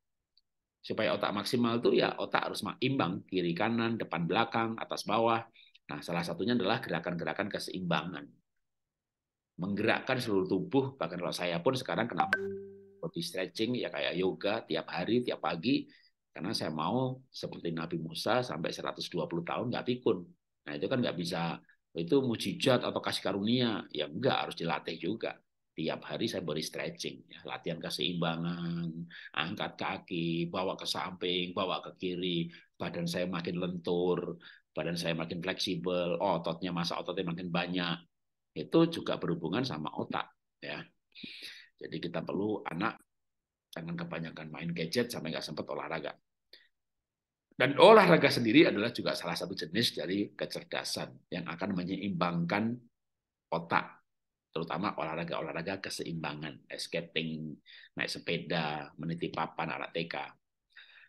supaya otak maksimal itu ya otak harus imbang kiri kanan depan belakang atas bawah nah salah satunya adalah gerakan-gerakan keseimbangan menggerakkan seluruh tubuh bahkan kalau saya pun sekarang kenapa body stretching ya kayak yoga tiap hari tiap pagi karena saya mau seperti Nabi Musa sampai 120 tahun nggak pikun nah itu kan nggak bisa itu mujizat atau kasih karunia ya enggak harus dilatih juga tiap hari saya beri stretching, ya. latihan keseimbangan, angkat kaki, bawa ke samping, bawa ke kiri, badan saya makin lentur, badan saya makin fleksibel, ototnya masa ototnya makin banyak. Itu juga berhubungan sama otak, ya. Jadi kita perlu anak jangan kebanyakan main gadget sampai nggak sempat olahraga. Dan olahraga sendiri adalah juga salah satu jenis dari kecerdasan yang akan menyeimbangkan otak terutama olahraga-olahraga keseimbangan, skating, naik sepeda, meniti papan alat TK.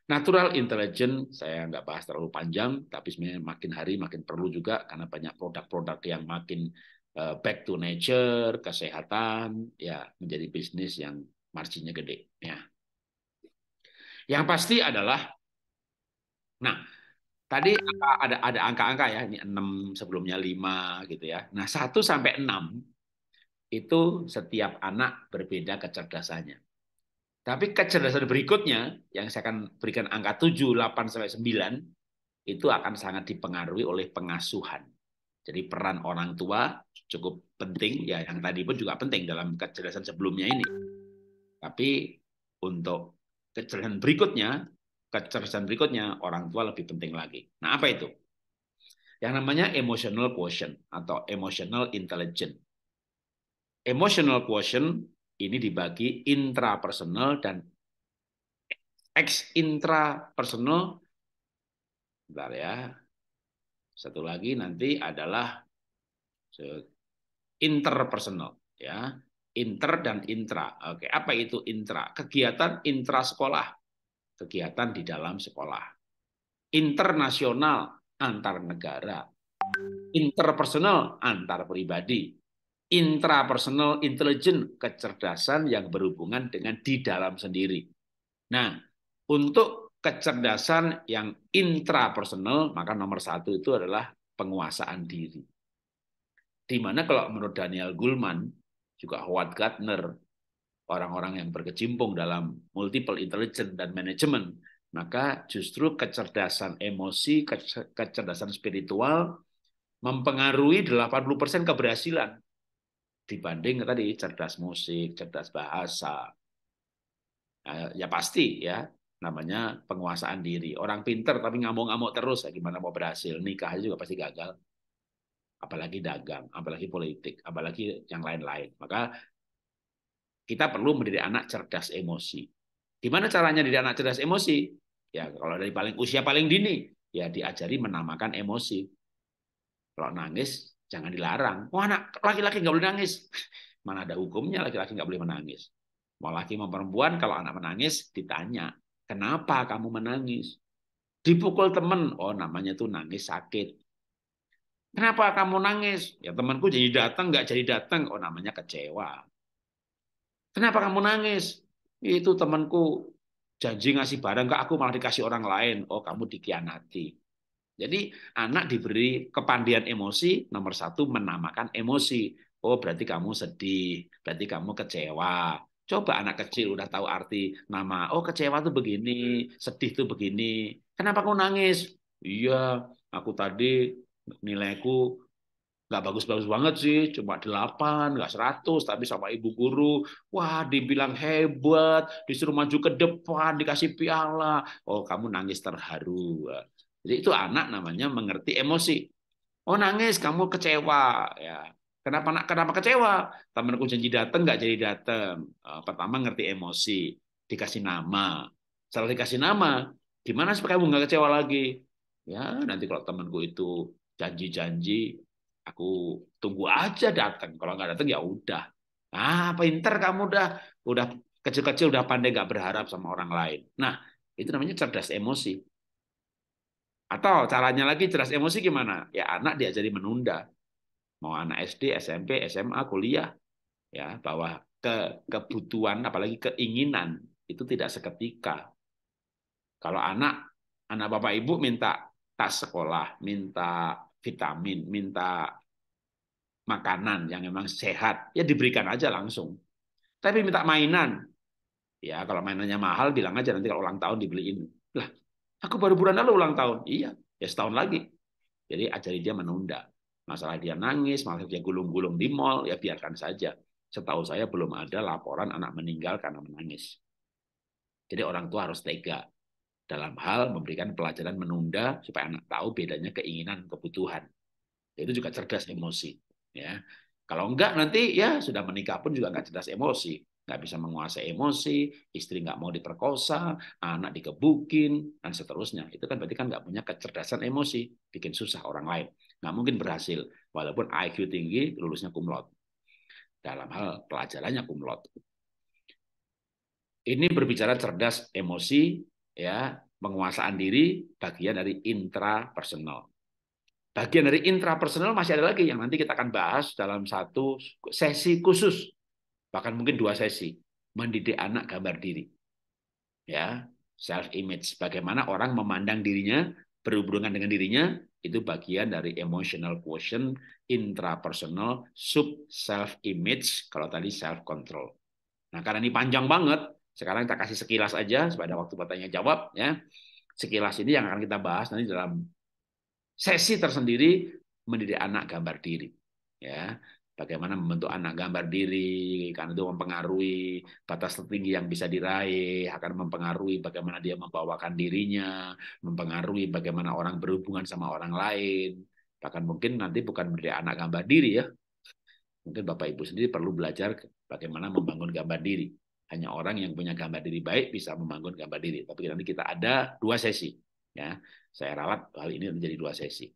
Natural intelligence saya nggak bahas terlalu panjang, tapi sebenarnya makin hari makin perlu juga karena banyak produk-produk yang makin eh, back to nature, kesehatan, ya menjadi bisnis yang marginnya gede. Ya. Yang pasti adalah, nah tadi ada ada angka-angka ya, ini 6 sebelumnya 5 gitu ya. Nah 1 sampai 6 itu setiap anak berbeda kecerdasannya. Tapi kecerdasan berikutnya yang saya akan berikan angka 7, 8 sampai 9 itu akan sangat dipengaruhi oleh pengasuhan. Jadi peran orang tua cukup penting ya yang tadi pun juga penting dalam kecerdasan sebelumnya ini. Tapi untuk kecerdasan berikutnya, kecerdasan berikutnya orang tua lebih penting lagi. Nah, apa itu? Yang namanya emotional quotient atau emotional intelligence Emotional quotient ini dibagi intrapersonal dan ex intrapersonal. Bentar ya. Satu lagi nanti adalah interpersonal ya. Inter dan intra. Oke, apa itu intra? Kegiatan intra sekolah. Kegiatan di dalam sekolah. Internasional antar negara. Interpersonal antar pribadi intrapersonal intelligence, kecerdasan yang berhubungan dengan di dalam sendiri. Nah, untuk kecerdasan yang intrapersonal, maka nomor satu itu adalah penguasaan diri. Dimana kalau menurut Daniel Gulman, juga Howard Gardner, orang-orang yang berkecimpung dalam multiple intelligence dan manajemen, maka justru kecerdasan emosi, kecerdasan spiritual mempengaruhi 80% keberhasilan dibanding tadi cerdas musik, cerdas bahasa. Eh, ya pasti ya, namanya penguasaan diri. Orang pinter tapi ngamuk-ngamuk terus, ya gimana mau berhasil? Nikah juga pasti gagal. Apalagi dagang, apalagi politik, apalagi yang lain-lain. Maka kita perlu menjadi anak cerdas emosi. Gimana caranya jadi anak cerdas emosi? Ya kalau dari paling usia paling dini, ya diajari menamakan emosi. Kalau nangis, Jangan dilarang. Oh anak laki-laki nggak boleh nangis. Mana ada hukumnya laki-laki nggak boleh menangis. Mau laki mau perempuan, kalau anak menangis, ditanya, kenapa kamu menangis? Dipukul temen oh namanya tuh nangis sakit. Kenapa kamu nangis? Ya temanku jadi datang, nggak jadi datang. Oh namanya kecewa. Kenapa kamu nangis? Itu temanku janji ngasih barang ke aku malah dikasih orang lain. Oh kamu dikianati. Jadi anak diberi kepandian emosi, nomor satu menamakan emosi. Oh berarti kamu sedih, berarti kamu kecewa. Coba anak kecil udah tahu arti nama. Oh kecewa tuh begini, sedih tuh begini. Kenapa kamu nangis? Iya, aku tadi nilaiku nggak bagus-bagus banget sih, cuma delapan nggak 100, tapi sama ibu guru, wah dibilang hebat, disuruh maju ke depan, dikasih piala, oh kamu nangis terharu. Jadi itu anak namanya mengerti emosi. Oh nangis, kamu kecewa. Ya. Kenapa nak kenapa kecewa? Temanku janji datang nggak jadi datang. Eh, pertama ngerti emosi, dikasih nama. Setelah dikasih nama, gimana supaya kamu nggak kecewa lagi? Ya nanti kalau temanku itu janji-janji, aku tunggu aja datang. Kalau nggak datang ya udah. Ah, pinter kamu dah? udah kecil-kecil udah pandai nggak berharap sama orang lain. Nah, itu namanya cerdas emosi. Atau caranya lagi jelas emosi gimana? Ya anak diajari menunda. Mau anak SD, SMP, SMA, kuliah. Ya, bahwa ke kebutuhan apalagi keinginan itu tidak seketika. Kalau anak anak Bapak Ibu minta tas sekolah, minta vitamin, minta makanan yang memang sehat, ya diberikan aja langsung. Tapi minta mainan. Ya, kalau mainannya mahal bilang aja nanti kalau ulang tahun dibeliin. Lah, Aku baru bulan lalu ulang tahun. Iya, ya setahun lagi. Jadi ajari dia menunda. Masalah dia nangis, masalah dia gulung-gulung di mall, ya biarkan saja. Setahu saya belum ada laporan anak meninggal karena menangis. Jadi orang tua harus tega dalam hal memberikan pelajaran menunda supaya anak tahu bedanya keinginan kebutuhan. Itu juga cerdas emosi. Ya, kalau enggak nanti ya sudah menikah pun juga enggak cerdas emosi nggak bisa menguasai emosi, istri nggak mau diperkosa, anak dikebukin, dan seterusnya. Itu kan berarti kan nggak punya kecerdasan emosi, bikin susah orang lain. Nggak mungkin berhasil, walaupun IQ tinggi, lulusnya kumlot. Dalam hal pelajarannya kumlot. Ini berbicara cerdas emosi, ya penguasaan diri, bagian dari intrapersonal. Bagian dari intrapersonal masih ada lagi yang nanti kita akan bahas dalam satu sesi khusus bahkan mungkin dua sesi mendidik anak gambar diri ya self image bagaimana orang memandang dirinya berhubungan dengan dirinya itu bagian dari emotional quotient intrapersonal sub self image kalau tadi self control nah karena ini panjang banget sekarang kita kasih sekilas aja pada waktu bertanya jawab ya sekilas ini yang akan kita bahas nanti dalam sesi tersendiri mendidik anak gambar diri ya bagaimana membentuk anak gambar diri, karena itu mempengaruhi batas tertinggi yang bisa diraih, akan mempengaruhi bagaimana dia membawakan dirinya, mempengaruhi bagaimana orang berhubungan sama orang lain. Bahkan mungkin nanti bukan menjadi anak gambar diri ya, mungkin Bapak Ibu sendiri perlu belajar bagaimana membangun gambar diri. Hanya orang yang punya gambar diri baik bisa membangun gambar diri. Tapi nanti kita ada dua sesi. Ya, saya rawat hal ini menjadi dua sesi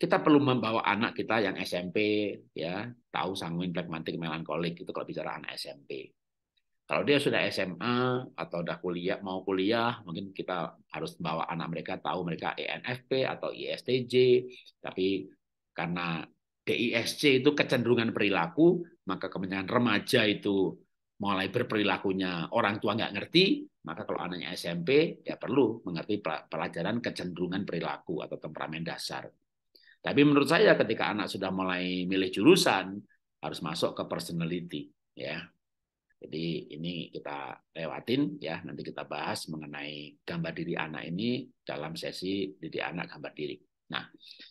kita perlu membawa anak kita yang SMP ya tahu sanguin pragmatik melankolik itu kalau bicara anak SMP kalau dia sudah SMA atau udah kuliah mau kuliah mungkin kita harus bawa anak mereka tahu mereka ENFP atau ISTJ tapi karena DISC itu kecenderungan perilaku maka kebanyakan remaja itu mulai berperilakunya orang tua nggak ngerti maka kalau anaknya SMP ya perlu mengerti pelajaran kecenderungan perilaku atau temperamen dasar tapi menurut saya ketika anak sudah mulai milih jurusan harus masuk ke personality ya. Jadi ini kita lewatin ya, nanti kita bahas mengenai gambar diri anak ini dalam sesi didik anak gambar diri. Nah,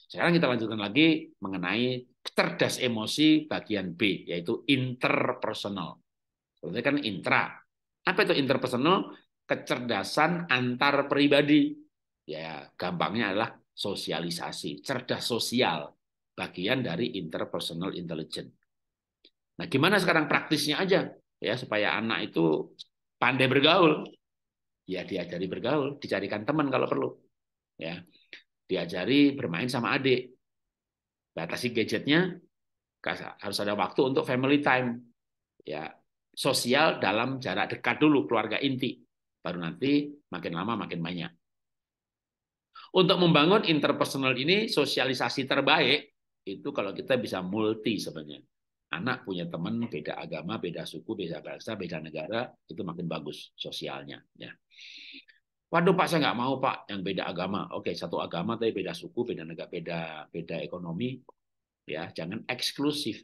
sekarang kita lanjutkan lagi mengenai cerdas emosi bagian B, yaitu interpersonal. Sebenarnya kan intra. Apa itu interpersonal? Kecerdasan antar pribadi. Ya, gampangnya adalah sosialisasi, cerdas sosial, bagian dari interpersonal intelligence. Nah, gimana sekarang praktisnya aja ya supaya anak itu pandai bergaul? Ya diajari bergaul, dicarikan teman kalau perlu. Ya. Diajari bermain sama adik. Batasi gadgetnya, harus ada waktu untuk family time. Ya, sosial dalam jarak dekat dulu keluarga inti. Baru nanti makin lama makin banyak. Untuk membangun interpersonal ini sosialisasi terbaik itu kalau kita bisa multi sebenarnya. Anak punya teman beda agama, beda suku, beda bangsa beda negara, itu makin bagus sosialnya. Ya. Waduh Pak, saya nggak mau Pak yang beda agama. Oke, satu agama tapi beda suku, beda negara, beda beda ekonomi. Ya, jangan eksklusif.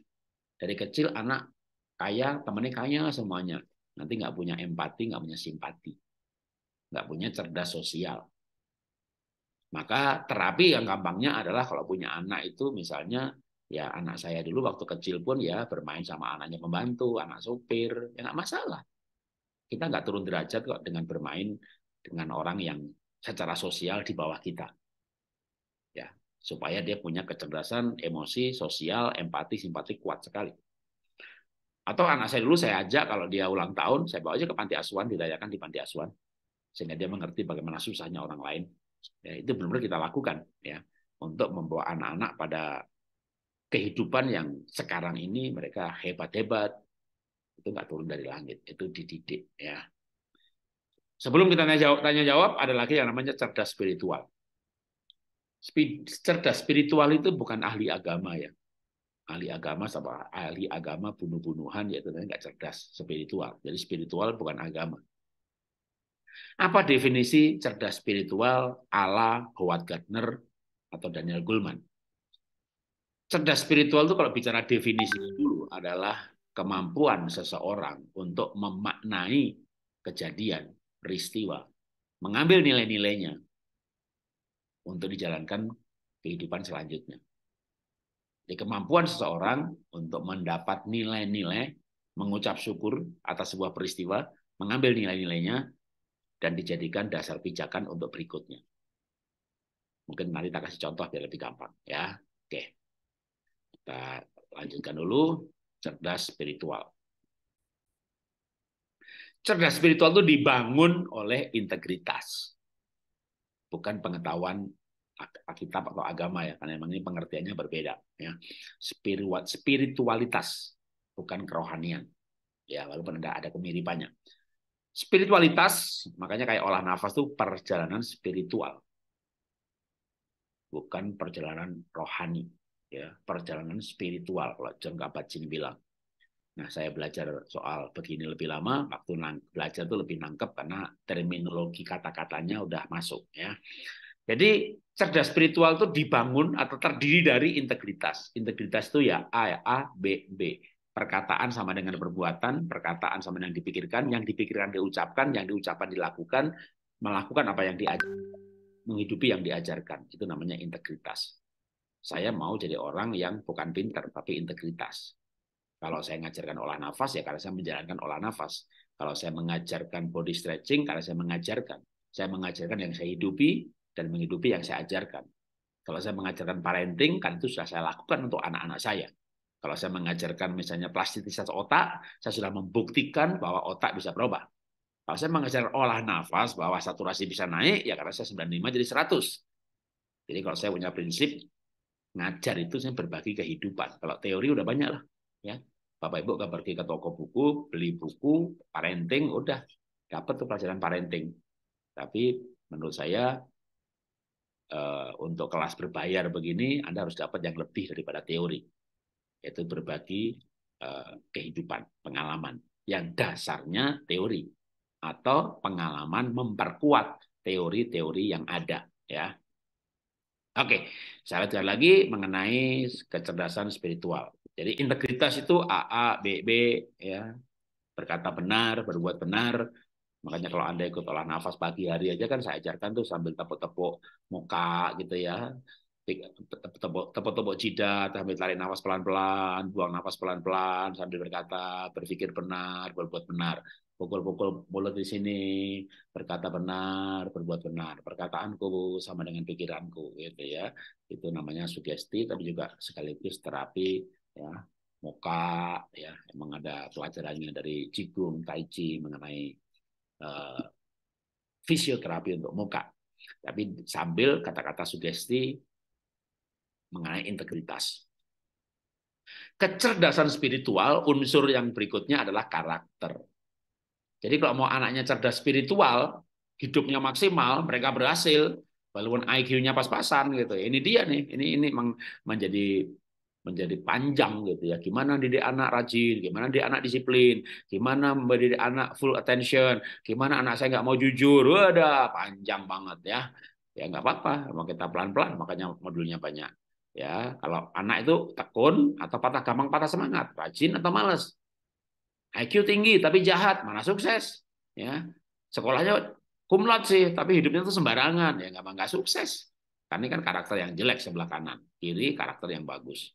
Dari kecil anak kaya, temannya kaya semuanya. Nanti nggak punya empati, nggak punya simpati, nggak punya cerdas sosial. Maka terapi yang gampangnya adalah kalau punya anak itu misalnya ya anak saya dulu waktu kecil pun ya bermain sama anaknya pembantu, anak sopir ya nggak masalah. Kita nggak turun derajat kok dengan bermain dengan orang yang secara sosial di bawah kita. Ya, supaya dia punya kecerdasan emosi, sosial, empati, simpati kuat sekali. Atau anak saya dulu saya ajak kalau dia ulang tahun, saya bawa aja ke panti asuhan, dirayakan di panti asuhan. Sehingga dia mengerti bagaimana susahnya orang lain Ya, itu benar-benar kita lakukan ya untuk membawa anak-anak pada kehidupan yang sekarang ini mereka hebat-hebat itu nggak turun dari langit itu dididik ya sebelum kita tanya jawab tanya jawab ada lagi yang namanya cerdas spiritual cerdas spiritual itu bukan ahli agama ya ahli agama sama ahli agama bunuh-bunuhan ya tentunya nggak cerdas spiritual jadi spiritual bukan agama apa definisi cerdas spiritual ala Howard Gardner atau Daniel Goleman? Cerdas spiritual itu kalau bicara definisi hmm. dulu adalah kemampuan seseorang untuk memaknai kejadian, peristiwa, mengambil nilai-nilainya untuk dijalankan kehidupan selanjutnya. Jadi kemampuan seseorang untuk mendapat nilai-nilai, mengucap syukur atas sebuah peristiwa, mengambil nilai-nilainya, dan dijadikan dasar pijakan untuk berikutnya. Mungkin nanti kita kasih contoh biar lebih gampang ya. Oke. Kita lanjutkan dulu cerdas spiritual. Cerdas spiritual itu dibangun oleh integritas. Bukan pengetahuan kitab atau agama ya, karena memang ini pengertiannya berbeda ya. Spiritual spiritualitas bukan kerohanian. Ya, walaupun ada ada kemiripannya. Spiritualitas, makanya kayak olah nafas tuh perjalanan spiritual. Bukan perjalanan rohani, ya, perjalanan spiritual kalau John kabat bilang. Nah, saya belajar soal begini lebih lama, waktu belajar tuh lebih nangkep karena terminologi kata-katanya udah masuk ya. Jadi cerdas spiritual itu dibangun atau terdiri dari integritas. Integritas itu ya A, ya A, B, B perkataan sama dengan perbuatan, perkataan sama dengan dipikirkan, yang dipikirkan diucapkan, yang diucapkan dilakukan, melakukan apa yang diajar, menghidupi yang diajarkan. Itu namanya integritas. Saya mau jadi orang yang bukan pinter, tapi integritas. Kalau saya mengajarkan olah nafas, ya karena saya menjalankan olah nafas. Kalau saya mengajarkan body stretching, karena saya mengajarkan. Saya mengajarkan yang saya hidupi, dan menghidupi yang saya ajarkan. Kalau saya mengajarkan parenting, kan itu sudah saya lakukan untuk anak-anak saya kalau saya mengajarkan misalnya plastisitas otak, saya sudah membuktikan bahwa otak bisa berubah. Kalau saya mengajarkan olah nafas bahwa saturasi bisa naik, ya karena saya 95 jadi 100. Jadi kalau saya punya prinsip, ngajar itu saya berbagi kehidupan. Kalau teori udah banyak lah. Ya. Bapak Ibu kan pergi ke toko buku, beli buku, parenting, udah dapat tuh pelajaran parenting. Tapi menurut saya eh, untuk kelas berbayar begini, Anda harus dapat yang lebih daripada teori yaitu berbagi eh, kehidupan, pengalaman yang dasarnya teori atau pengalaman memperkuat teori-teori yang ada ya. Oke, saya lihat lagi mengenai kecerdasan spiritual. Jadi integritas itu AA, BB ya, berkata benar, berbuat benar. Makanya kalau Anda ikut olah nafas pagi hari aja kan saya ajarkan tuh sambil tepuk-tepuk muka gitu ya tepuk-tepuk jidat, sambil tarik nafas pelan-pelan, buang nafas pelan-pelan, sambil berkata, berpikir benar, berbuat benar. Pukul-pukul mulut di sini, berkata benar, berbuat benar. Perkataanku sama dengan pikiranku, gitu ya. Itu namanya sugesti, tapi juga sekaligus terapi, ya. muka ya. Emang ada pelajarannya dari Jigong, Tai Chi mengenai uh, fisioterapi untuk muka. Tapi sambil kata-kata sugesti mengenai integritas. Kecerdasan spiritual, unsur yang berikutnya adalah karakter. Jadi kalau mau anaknya cerdas spiritual, hidupnya maksimal, mereka berhasil, walaupun IQ-nya pas-pasan gitu. Ya. Ini dia nih, ini ini menjadi menjadi panjang gitu ya. Gimana didik anak rajin, gimana didik anak disiplin, gimana mendidik anak full attention, gimana anak saya nggak mau jujur, wadah panjang banget ya. Ya nggak apa-apa, mau kita pelan-pelan, makanya modulnya banyak. Ya, kalau anak itu tekun atau patah gampang patah semangat, rajin atau malas. IQ tinggi tapi jahat, mana sukses? Ya. Sekolahnya kumlat sih, tapi hidupnya itu sembarangan, ya nggak nggak sukses. Karena ini kan karakter yang jelek sebelah kanan, kiri karakter yang bagus.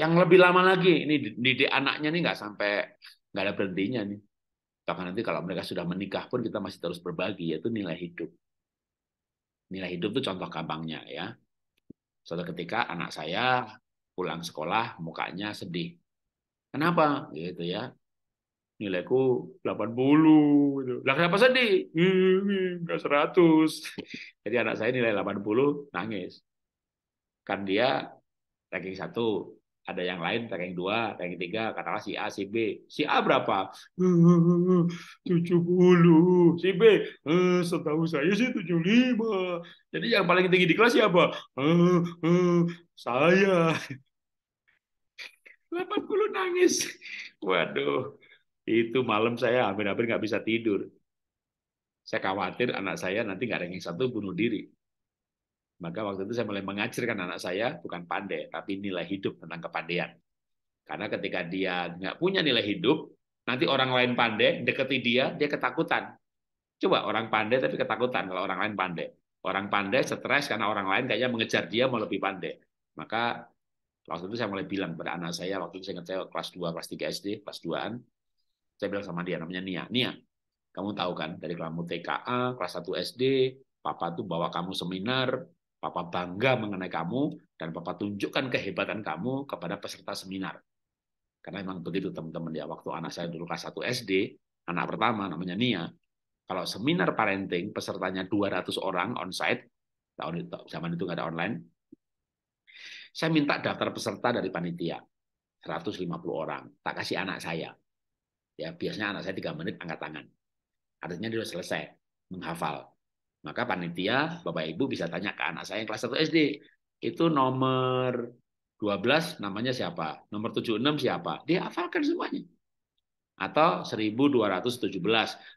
Yang lebih lama lagi, ini di anaknya nih nggak sampai nggak ada berhentinya nih. Bahkan nanti kalau mereka sudah menikah pun kita masih terus berbagi, yaitu nilai hidup nilai hidup itu contoh gampangnya ya. Suatu ketika anak saya pulang sekolah mukanya sedih. Kenapa? Gitu ya. Nilaiku 80 gitu. Lah kenapa sedih? Enggak 100. Jadi anak saya nilai 80 nangis. Kan dia ranking satu ada yang lain ranking dua, ranking 3, katakanlah si A, si B. Si A berapa? puluh. Si B, eh, setahu saya sih lima. Jadi yang paling tinggi di kelas siapa? Eh, eh, saya. 80 nangis. Waduh, itu malam saya hampir-hampir nggak bisa tidur. Saya khawatir anak saya nanti nggak ranking satu bunuh diri. Maka waktu itu saya mulai mengajarkan anak saya bukan pandai, tapi nilai hidup tentang kepandaian. Karena ketika dia nggak punya nilai hidup, nanti orang lain pandai, deketi dia, dia ketakutan. Coba orang pandai tapi ketakutan kalau orang lain pandai. Orang pandai stres karena orang lain kayaknya mengejar dia mau lebih pandai. Maka waktu itu saya mulai bilang pada anak saya, waktu itu saya ingat saya kelas 2, kelas 3 SD, kelas 2-an, saya bilang sama dia, namanya Nia. Nia, kamu tahu kan, dari kamu TKA, kelas 1 SD, papa tuh bawa kamu seminar, Papa bangga mengenai kamu dan Papa tunjukkan kehebatan kamu kepada peserta seminar. Karena memang begitu teman-teman ya. Waktu anak saya dulu kelas 1 SD, anak pertama namanya Nia. Kalau seminar parenting pesertanya 200 orang onsite, tahun itu, zaman itu nggak ada online. Saya minta daftar peserta dari panitia. 150 orang. Tak kasih anak saya. Ya biasanya anak saya tiga menit angkat tangan. Artinya dia sudah selesai menghafal. Maka panitia, Bapak Ibu bisa tanya ke anak saya yang kelas 1 SD, itu nomor 12 namanya siapa? Nomor 76 siapa? Dia hafalkan semuanya. Atau 1217,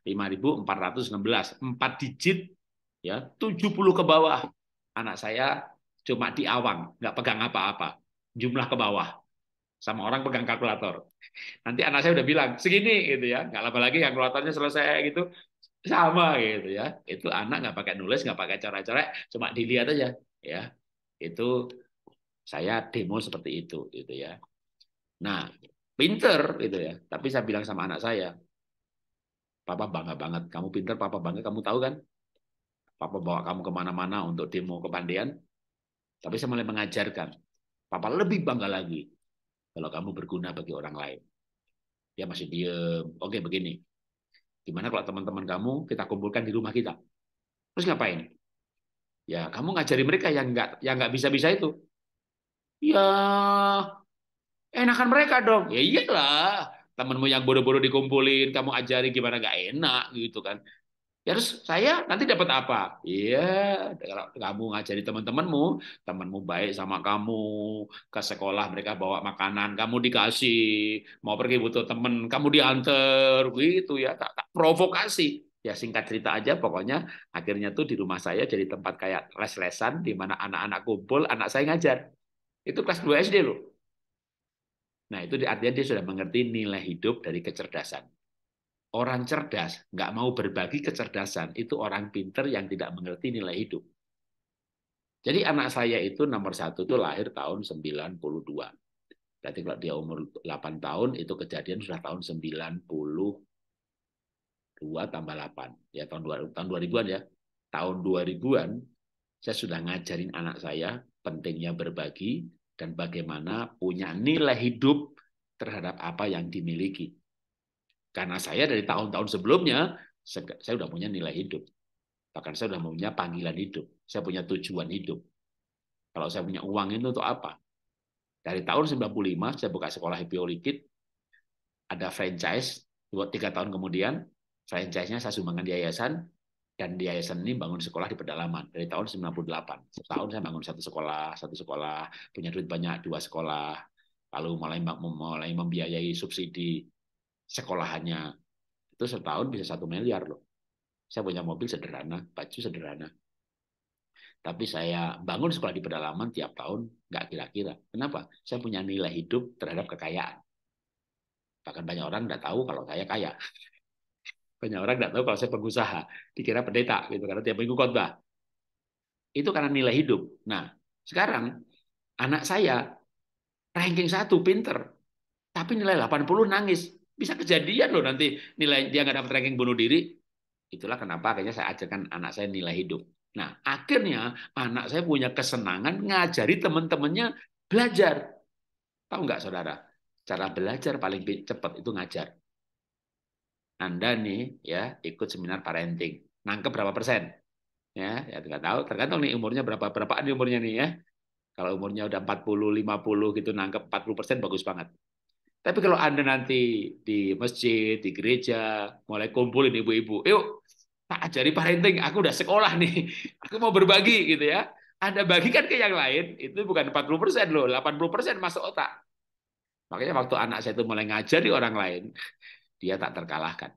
5416, 4 digit ya, 70 ke bawah. Anak saya cuma di awang, nggak pegang apa-apa. Jumlah ke bawah. Sama orang pegang kalkulator. Nanti anak saya udah bilang, segini gitu ya. Nggak lama lagi kalkulatornya selesai gitu sama gitu ya itu anak nggak pakai nulis nggak pakai corak-corak cuma dilihat aja ya itu saya demo seperti itu gitu ya nah pinter gitu ya tapi saya bilang sama anak saya Papa bangga banget. Kamu pinter, Papa bangga. Kamu tahu kan? Papa bawa kamu kemana-mana untuk demo kepandian. Tapi saya mulai mengajarkan. Papa lebih bangga lagi kalau kamu berguna bagi orang lain. Dia masih diem. Oke, begini. Gimana kalau teman-teman kamu kita kumpulkan di rumah kita? Terus ngapain? Ya, kamu ngajari mereka yang nggak yang nggak bisa-bisa itu. Ya, enakan mereka dong. Ya iyalah, temanmu yang bodoh-bodoh dikumpulin, kamu ajari gimana nggak enak gitu kan. Ya terus saya nanti dapat apa? Iya, kalau kamu ngajari teman-temanmu, temanmu baik sama kamu, ke sekolah mereka bawa makanan, kamu dikasih, mau pergi butuh teman, kamu diantar, gitu ya, tak, tak provokasi. Ya singkat cerita aja, pokoknya akhirnya tuh di rumah saya jadi tempat kayak les-lesan, di mana anak-anak kumpul, anak saya ngajar. Itu kelas 2 SD loh. Nah itu artinya dia sudah mengerti nilai hidup dari kecerdasan. Orang cerdas nggak mau berbagi kecerdasan itu orang pinter yang tidak mengerti nilai hidup. Jadi anak saya itu nomor satu itu lahir tahun 92. Berarti kalau dia umur 8 tahun itu kejadian sudah tahun 92 tambah 8. Ya tahun 2000, tahun 2000-an ya. Tahun 2000-an saya sudah ngajarin anak saya pentingnya berbagi dan bagaimana punya nilai hidup terhadap apa yang dimiliki karena saya dari tahun-tahun sebelumnya, saya sudah punya nilai hidup. Bahkan saya sudah punya panggilan hidup. Saya punya tujuan hidup. Kalau saya punya uang itu untuk apa? Dari tahun 95, saya buka sekolah Happy Orchid. Ada franchise. Dua, tiga tahun kemudian, franchise-nya saya sumbangkan di yayasan. Dan di yayasan ini bangun sekolah di pedalaman. Dari tahun 98. Setahun saya bangun satu sekolah, satu sekolah. Punya duit banyak, dua sekolah. Lalu mulai membiayai subsidi sekolahannya. Itu setahun bisa satu miliar loh. Saya punya mobil sederhana, baju sederhana. Tapi saya bangun sekolah di pedalaman tiap tahun nggak kira-kira. Kenapa? Saya punya nilai hidup terhadap kekayaan. Bahkan banyak orang nggak tahu kalau saya kaya. banyak orang nggak tahu kalau saya pengusaha. Dikira pendeta gitu karena tiap minggu khotbah. Itu karena nilai hidup. Nah, sekarang anak saya ranking satu pinter, tapi nilai 80 nangis. Bisa kejadian loh nanti nilai dia nggak dapat ranking bunuh diri. Itulah kenapa akhirnya saya ajarkan anak saya nilai hidup. Nah, akhirnya anak saya punya kesenangan ngajari teman-temannya belajar. Tahu nggak saudara? Cara belajar paling cepat itu ngajar. Anda nih ya ikut seminar parenting, nangkep berapa persen? Ya, ya nggak tahu, tergantung nih umurnya berapa berapaan umurnya nih ya. Kalau umurnya udah 40, 50 gitu nangkep 40 persen bagus banget. Tapi kalau Anda nanti di masjid, di gereja, mulai kumpulin ibu-ibu, yuk tak ajari parenting, aku udah sekolah nih, aku mau berbagi gitu ya. Anda bagikan ke yang lain, itu bukan 40% persen loh, 80% persen masuk otak. Makanya waktu anak saya itu mulai ngajari orang lain, dia tak terkalahkan.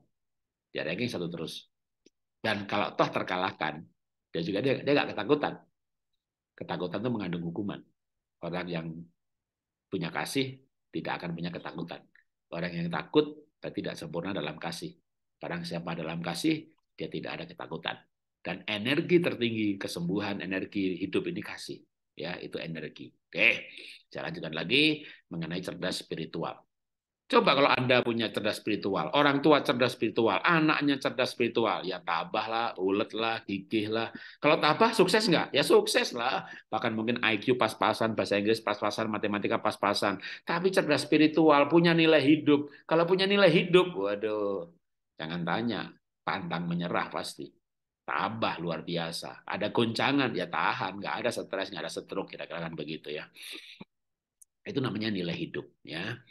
Dia ranking satu terus. Dan kalau toh terkalahkan, dia juga dia, dia gak ketakutan. Ketakutan itu mengandung hukuman. Orang yang punya kasih tidak akan punya ketakutan. Orang yang takut tidak sempurna dalam kasih. Barang siapa dalam kasih, dia tidak ada ketakutan. Dan energi tertinggi kesembuhan, energi hidup ini kasih. Ya, itu energi. Oke, saya lanjutkan lagi mengenai cerdas spiritual. Coba kalau Anda punya cerdas spiritual, orang tua cerdas spiritual, anaknya cerdas spiritual, ya tabahlah, uletlah, gigihlah. Kalau tabah sukses nggak? Ya sukses lah. Bahkan mungkin IQ pas-pasan, bahasa Inggris pas-pasan, matematika pas-pasan. Tapi cerdas spiritual punya nilai hidup. Kalau punya nilai hidup, waduh, jangan tanya, pantang menyerah pasti. Tabah luar biasa. Ada goncangan, ya tahan. Nggak ada stres, nggak ada stroke, kira-kira kan begitu ya. Itu namanya nilai hidup. ya.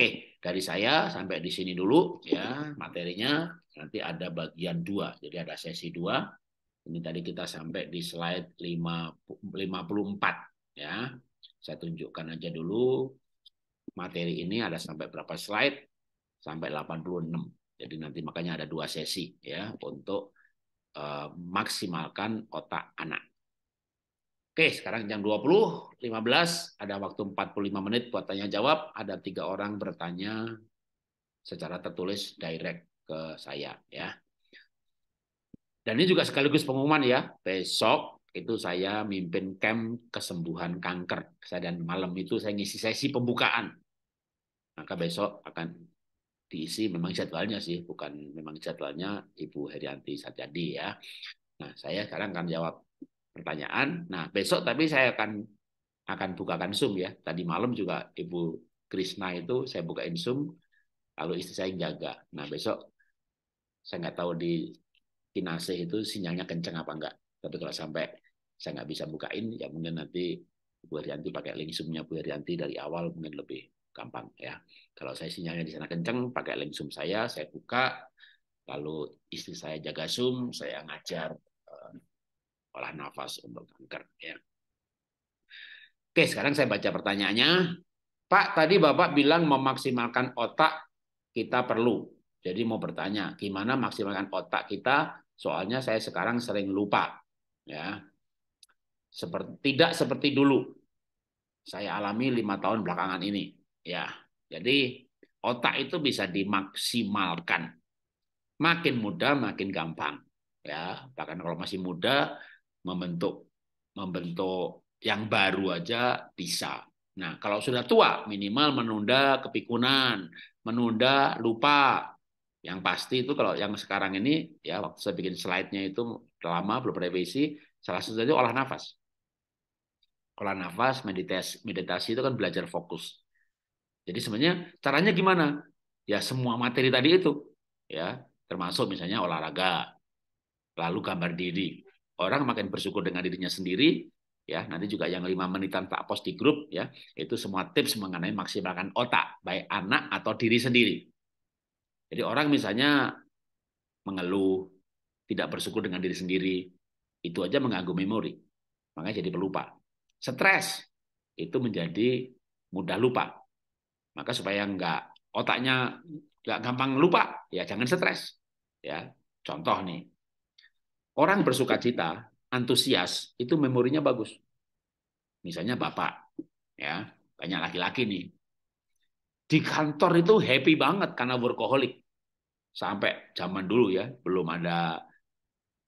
Oke, dari saya sampai di sini dulu ya materinya. Nanti ada bagian dua, jadi ada sesi dua. Ini tadi kita sampai di slide 54 ya. Saya tunjukkan aja dulu materi ini ada sampai berapa slide? Sampai 86. Jadi nanti makanya ada dua sesi ya untuk uh, maksimalkan otak anak. Oke, sekarang jam 20, 15, ada waktu 45 menit buat tanya-jawab. Ada tiga orang bertanya secara tertulis direct ke saya. ya. Dan ini juga sekaligus pengumuman ya. Besok itu saya mimpin camp kesembuhan kanker. Saya dan malam itu saya ngisi sesi pembukaan. Maka besok akan diisi memang jadwalnya sih, bukan memang jadwalnya Ibu Herianti Satyadi ya. Nah, saya sekarang akan jawab pertanyaan. Nah, besok tapi saya akan akan bukakan Zoom ya. Tadi malam juga Ibu Krisna itu saya bukain Zoom, lalu istri saya jaga. Nah, besok saya nggak tahu di Kinase itu sinyalnya kenceng apa enggak. Tapi kalau sampai saya nggak bisa bukain, ya mungkin nanti Bu Herianti pakai link Zoom-nya Bu Herianti dari awal mungkin lebih gampang ya. Kalau saya sinyalnya di sana kenceng, pakai link Zoom saya, saya buka, lalu istri saya jaga Zoom, saya ngajar olah nafas untuk kanker. Ya. Oke, sekarang saya baca pertanyaannya. Pak, tadi Bapak bilang memaksimalkan otak kita perlu. Jadi mau bertanya, gimana maksimalkan otak kita? Soalnya saya sekarang sering lupa. Ya, seperti tidak seperti dulu. Saya alami lima tahun belakangan ini. Ya, jadi otak itu bisa dimaksimalkan. Makin muda, makin gampang. Ya, bahkan kalau masih muda, membentuk membentuk yang baru aja bisa. Nah, kalau sudah tua minimal menunda kepikunan, menunda lupa. Yang pasti itu kalau yang sekarang ini ya waktu saya bikin slide-nya itu lama belum revisi, salah satu saja olah nafas. Olah nafas, meditasi, meditasi itu kan belajar fokus. Jadi sebenarnya caranya gimana? Ya semua materi tadi itu ya, termasuk misalnya olahraga, lalu gambar diri, orang makin bersyukur dengan dirinya sendiri ya nanti juga yang lima menitan tak post di grup ya itu semua tips mengenai maksimalkan otak baik anak atau diri sendiri jadi orang misalnya mengeluh tidak bersyukur dengan diri sendiri itu aja mengganggu memori makanya jadi pelupa stres itu menjadi mudah lupa maka supaya nggak otaknya nggak gampang lupa ya jangan stres ya contoh nih Orang bersuka cita, antusias, itu memorinya bagus. Misalnya bapak, ya banyak laki-laki nih. Di kantor itu happy banget karena workaholic. Sampai zaman dulu ya, belum ada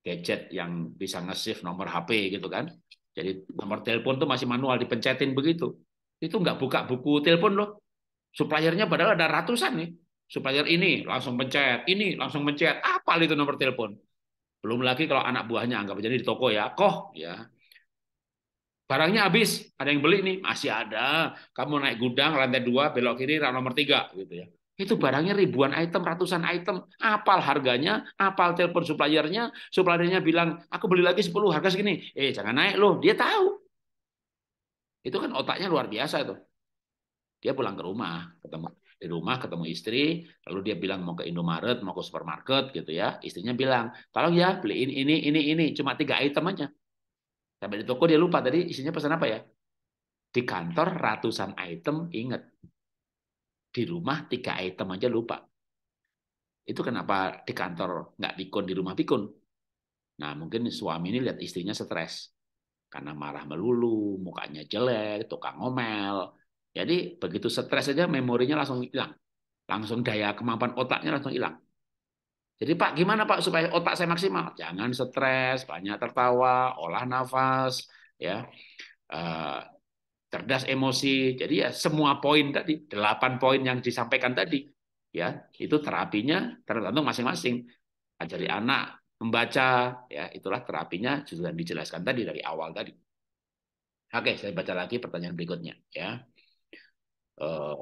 gadget yang bisa nge save nomor HP gitu kan. Jadi nomor telepon tuh masih manual dipencetin begitu. Itu nggak buka buku telepon loh. Suppliernya padahal ada ratusan nih. Supplier ini langsung pencet, ini langsung pencet. Apa itu nomor telepon? Belum lagi kalau anak buahnya anggap jadi di toko ya, koh ya. Barangnya habis, ada yang beli nih, masih ada. Kamu naik gudang lantai dua, belok kiri, rak nomor tiga gitu ya. Itu barangnya ribuan item, ratusan item. Apal harganya, apal telepon suppliernya. Suppliernya bilang, aku beli lagi 10, harga segini. Eh, jangan naik loh. Dia tahu. Itu kan otaknya luar biasa itu. Dia pulang ke rumah, ketemu di rumah ketemu istri, lalu dia bilang mau ke Indomaret, mau ke supermarket gitu ya. Istrinya bilang, tolong ya beliin ini, ini, ini, cuma tiga item aja. Sampai di toko dia lupa tadi isinya pesan apa ya? Di kantor ratusan item, ingat. Di rumah tiga item aja lupa. Itu kenapa di kantor nggak pikun, di rumah pikun. Nah mungkin suami ini lihat istrinya stres. Karena marah melulu, mukanya jelek, tukang ngomel, jadi begitu stres saja memorinya langsung hilang. Langsung daya kemampuan otaknya langsung hilang. Jadi Pak, gimana Pak supaya otak saya maksimal? Jangan stres, banyak tertawa, olah nafas, ya. Uh, cerdas emosi. Jadi ya semua poin tadi, delapan poin yang disampaikan tadi, ya itu terapinya tergantung masing-masing. Ajari anak membaca, ya itulah terapinya sudah dijelaskan tadi dari awal tadi. Oke, saya baca lagi pertanyaan berikutnya, ya. Eh,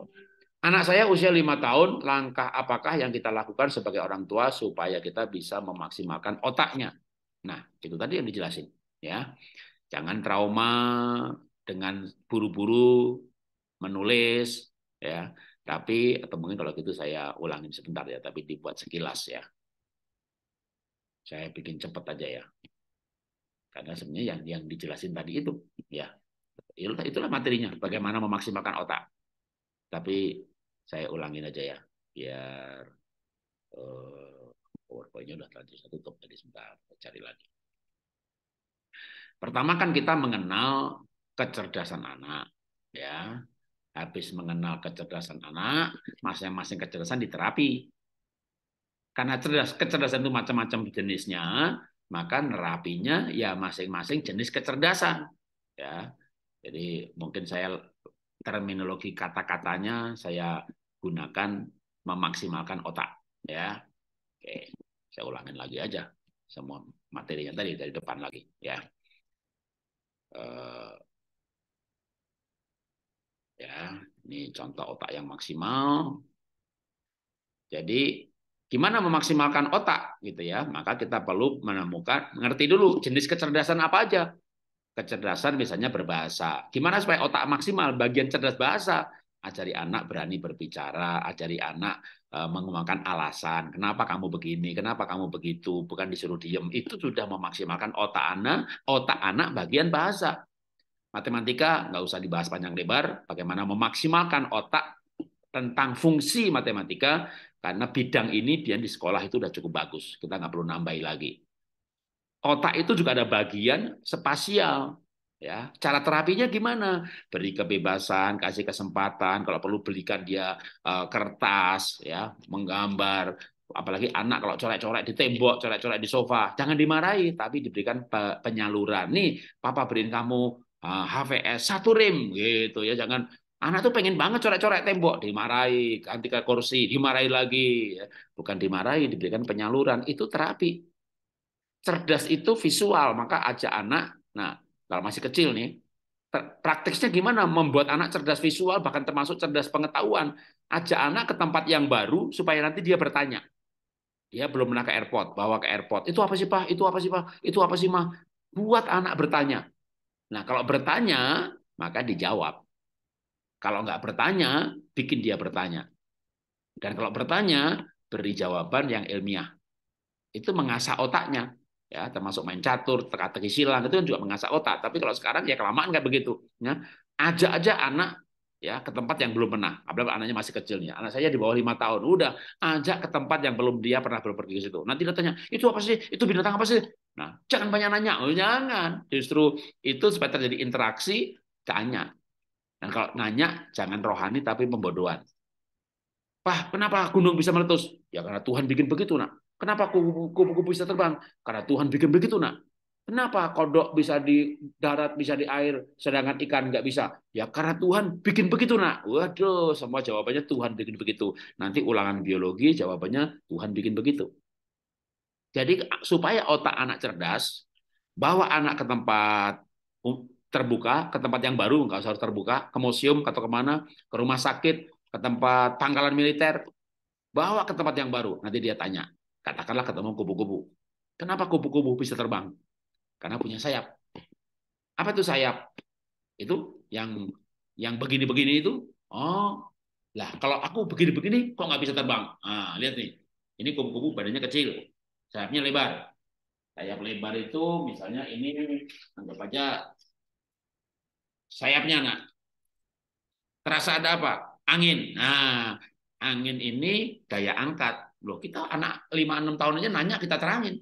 anak saya usia lima tahun, langkah apakah yang kita lakukan sebagai orang tua supaya kita bisa memaksimalkan otaknya? Nah, itu tadi yang dijelasin. ya. Jangan trauma dengan buru-buru menulis, ya. Tapi atau mungkin kalau gitu saya ulangin sebentar ya, tapi dibuat sekilas ya. Saya bikin cepat aja ya. Karena sebenarnya yang yang dijelasin tadi itu, ya. Itulah materinya, bagaimana memaksimalkan otak. Tapi saya ulangin aja ya, biar uh, eh, powerpoint udah terlanjur saya tutup, jadi sebentar cari lagi. Pertama kan kita mengenal kecerdasan anak, ya. Habis mengenal kecerdasan anak, masing-masing kecerdasan diterapi. Karena cerdas, kecerdasan itu macam-macam jenisnya, maka nerapinya ya masing-masing jenis kecerdasan, ya. Jadi mungkin saya terminologi kata-katanya saya gunakan memaksimalkan otak ya oke saya ulangin lagi aja semua materinya tadi dari depan lagi ya uh, ya ini contoh otak yang maksimal jadi gimana memaksimalkan otak gitu ya maka kita perlu menemukan mengerti dulu jenis kecerdasan apa aja kecerdasan misalnya berbahasa. Gimana supaya otak maksimal bagian cerdas bahasa? Ajari anak berani berbicara, ajari anak eh, mengembangkan alasan, kenapa kamu begini, kenapa kamu begitu, bukan disuruh diem. Itu sudah memaksimalkan otak anak, otak anak bagian bahasa. Matematika nggak usah dibahas panjang lebar, bagaimana memaksimalkan otak tentang fungsi matematika, karena bidang ini dia di sekolah itu sudah cukup bagus, kita nggak perlu nambahi lagi otak itu juga ada bagian spasial. Ya, cara terapinya gimana? Beri kebebasan, kasih kesempatan. Kalau perlu belikan dia uh, kertas, ya, menggambar. Apalagi anak kalau colek-colek di tembok, colek-colek di sofa, jangan dimarahi, tapi diberikan penyaluran. Nih, papa beriin kamu uh, eh, HVS satu rem gitu ya. Jangan Anak tuh pengen banget corek-corek tembok, dimarahi, ganti ke kursi, dimarahi lagi. Ya. Bukan dimarahi, diberikan penyaluran. Itu terapi cerdas itu visual, maka ajak anak. Nah, kalau masih kecil nih, praktisnya gimana membuat anak cerdas visual bahkan termasuk cerdas pengetahuan ajak anak ke tempat yang baru supaya nanti dia bertanya dia belum pernah ke airport bawa ke airport itu apa sih pak itu apa sih pak itu apa sih mah buat anak bertanya nah kalau bertanya maka dijawab kalau nggak bertanya bikin dia bertanya dan kalau bertanya beri jawaban yang ilmiah itu mengasah otaknya ya termasuk main catur, teka-teki silang itu kan juga mengasah otak. Tapi kalau sekarang ya kelamaan kayak begitu. Ya. Ajak aja anak ya ke tempat yang belum pernah. Apalagi anaknya masih kecil nih. Anak saya di bawah lima tahun. Udah ajak ke tempat yang belum dia pernah belum pergi ke situ. Nanti dia tanya, itu apa sih? Itu binatang apa sih? Nah, jangan banyak nanya. Oh, jangan. Justru itu supaya terjadi interaksi, tanya. Dan kalau nanya, jangan rohani tapi pembodohan. Pak, kenapa gunung bisa meletus? Ya karena Tuhan bikin begitu, nak. Kenapa kupu-kupu bisa terbang? Karena Tuhan bikin begitu, nak. Kenapa kodok bisa di darat, bisa di air, sedangkan ikan nggak bisa? Ya karena Tuhan bikin begitu, nak. Waduh, semua jawabannya Tuhan bikin begitu. Nanti ulangan biologi jawabannya Tuhan bikin begitu. Jadi supaya otak anak cerdas, bawa anak ke tempat terbuka, ke tempat yang baru, nggak usah terbuka, ke museum atau kemana, ke rumah sakit, ke tempat pangkalan militer, bawa ke tempat yang baru. Nanti dia tanya, Katakanlah ketemu kupu-kupu. Kenapa kupu-kupu bisa terbang? Karena punya sayap. Apa itu sayap? Itu yang yang begini-begini itu. Oh, lah kalau aku begini-begini kok nggak bisa terbang? Ah, lihat nih. Ini kupu-kupu badannya kecil, sayapnya lebar. Sayap lebar itu misalnya ini anggap aja sayapnya nak. Terasa ada apa? Angin. Nah, angin ini daya angkat. Loh, kita anak 5-6 tahun aja nanya, kita terangin.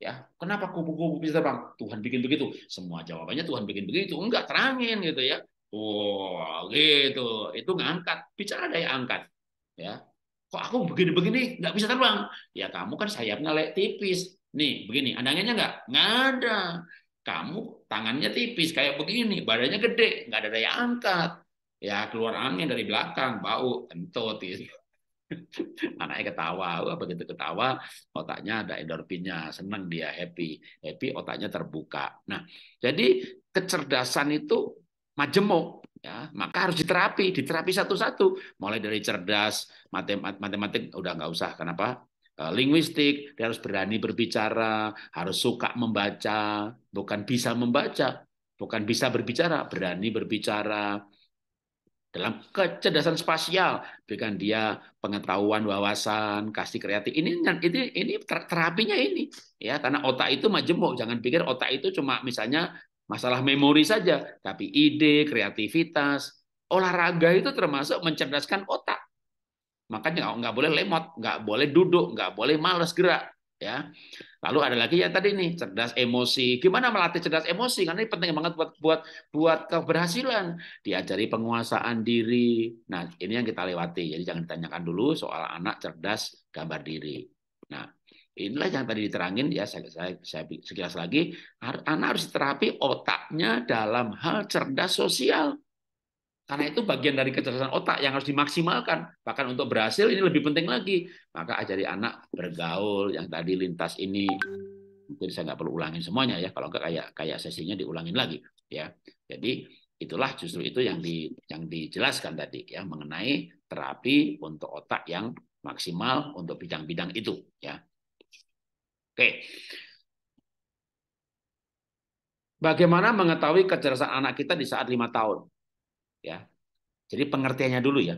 Ya, kenapa kupu-kupu bisa terbang? Tuhan bikin begitu. Semua jawabannya Tuhan bikin begitu. Enggak, terangin gitu ya. Oh, gitu. Itu ngangkat. Bicara daya angkat. Ya. Kok aku begini-begini nggak bisa terbang? Ya kamu kan sayapnya lek tipis. Nih, begini. Andangannya nggak? Nggak ada. Kamu tangannya tipis kayak begini, badannya gede, nggak ada daya angkat. Ya keluar angin dari belakang, bau, entotis gitu. Anaknya ketawa, begitu ketawa otaknya ada endorfinnya, senang dia happy, happy otaknya terbuka. Nah, jadi kecerdasan itu majemuk ya maka harus diterapi diterapi satu-satu mulai dari cerdas matematik, matematik udah nggak usah kenapa eh, linguistik dia harus berani berbicara harus suka membaca bukan bisa membaca bukan bisa berbicara berani berbicara dalam kecerdasan spasial berikan dia pengetahuan wawasan kasih kreatif ini ini ini terapinya ini ya karena otak itu majemuk jangan pikir otak itu cuma misalnya masalah memori saja tapi ide kreativitas olahraga itu termasuk mencerdaskan otak makanya nggak boleh lemot nggak boleh duduk nggak boleh males gerak ya. Lalu ada lagi yang tadi nih, cerdas emosi. Gimana melatih cerdas emosi? Karena ini penting banget buat buat buat keberhasilan. Diajari penguasaan diri. Nah, ini yang kita lewati. Jadi jangan ditanyakan dulu soal anak cerdas gambar diri. Nah, inilah yang tadi diterangin ya saya saya, saya sekilas lagi anak harus terapi otaknya dalam hal cerdas sosial karena itu bagian dari kecerdasan otak yang harus dimaksimalkan. Bahkan untuk berhasil ini lebih penting lagi. Maka ajari anak bergaul yang tadi lintas ini. mungkin saya nggak perlu ulangin semuanya ya. Kalau nggak kayak kayak sesinya diulangin lagi ya. Jadi itulah justru itu yang di yang dijelaskan tadi ya mengenai terapi untuk otak yang maksimal untuk bidang-bidang itu ya. Oke. Bagaimana mengetahui kecerdasan anak kita di saat lima tahun? ya. Jadi pengertiannya dulu ya.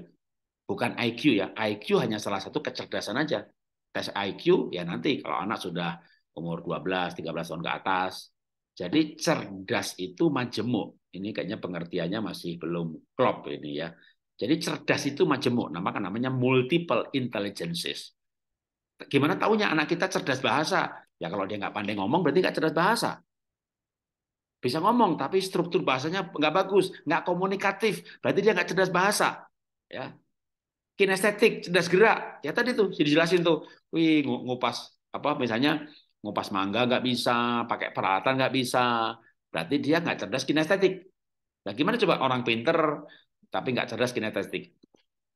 Bukan IQ ya. IQ hanya salah satu kecerdasan aja. Tes IQ ya nanti kalau anak sudah umur 12, 13 tahun ke atas. Jadi cerdas itu majemuk. Ini kayaknya pengertiannya masih belum klop ini ya. Jadi cerdas itu majemuk, nama kan namanya multiple intelligences. Gimana taunya anak kita cerdas bahasa? Ya kalau dia nggak pandai ngomong berarti nggak cerdas bahasa. Bisa ngomong, tapi struktur bahasanya nggak bagus, nggak komunikatif. Berarti dia nggak cerdas bahasa. Ya, kinestetik, cerdas gerak. Ya tadi tuh dijelasin tuh. Wih, ngupas apa misalnya ngupas mangga nggak bisa, pakai peralatan nggak bisa. Berarti dia nggak cerdas kinestetik. Nah, gimana coba orang pinter tapi nggak cerdas kinestetik?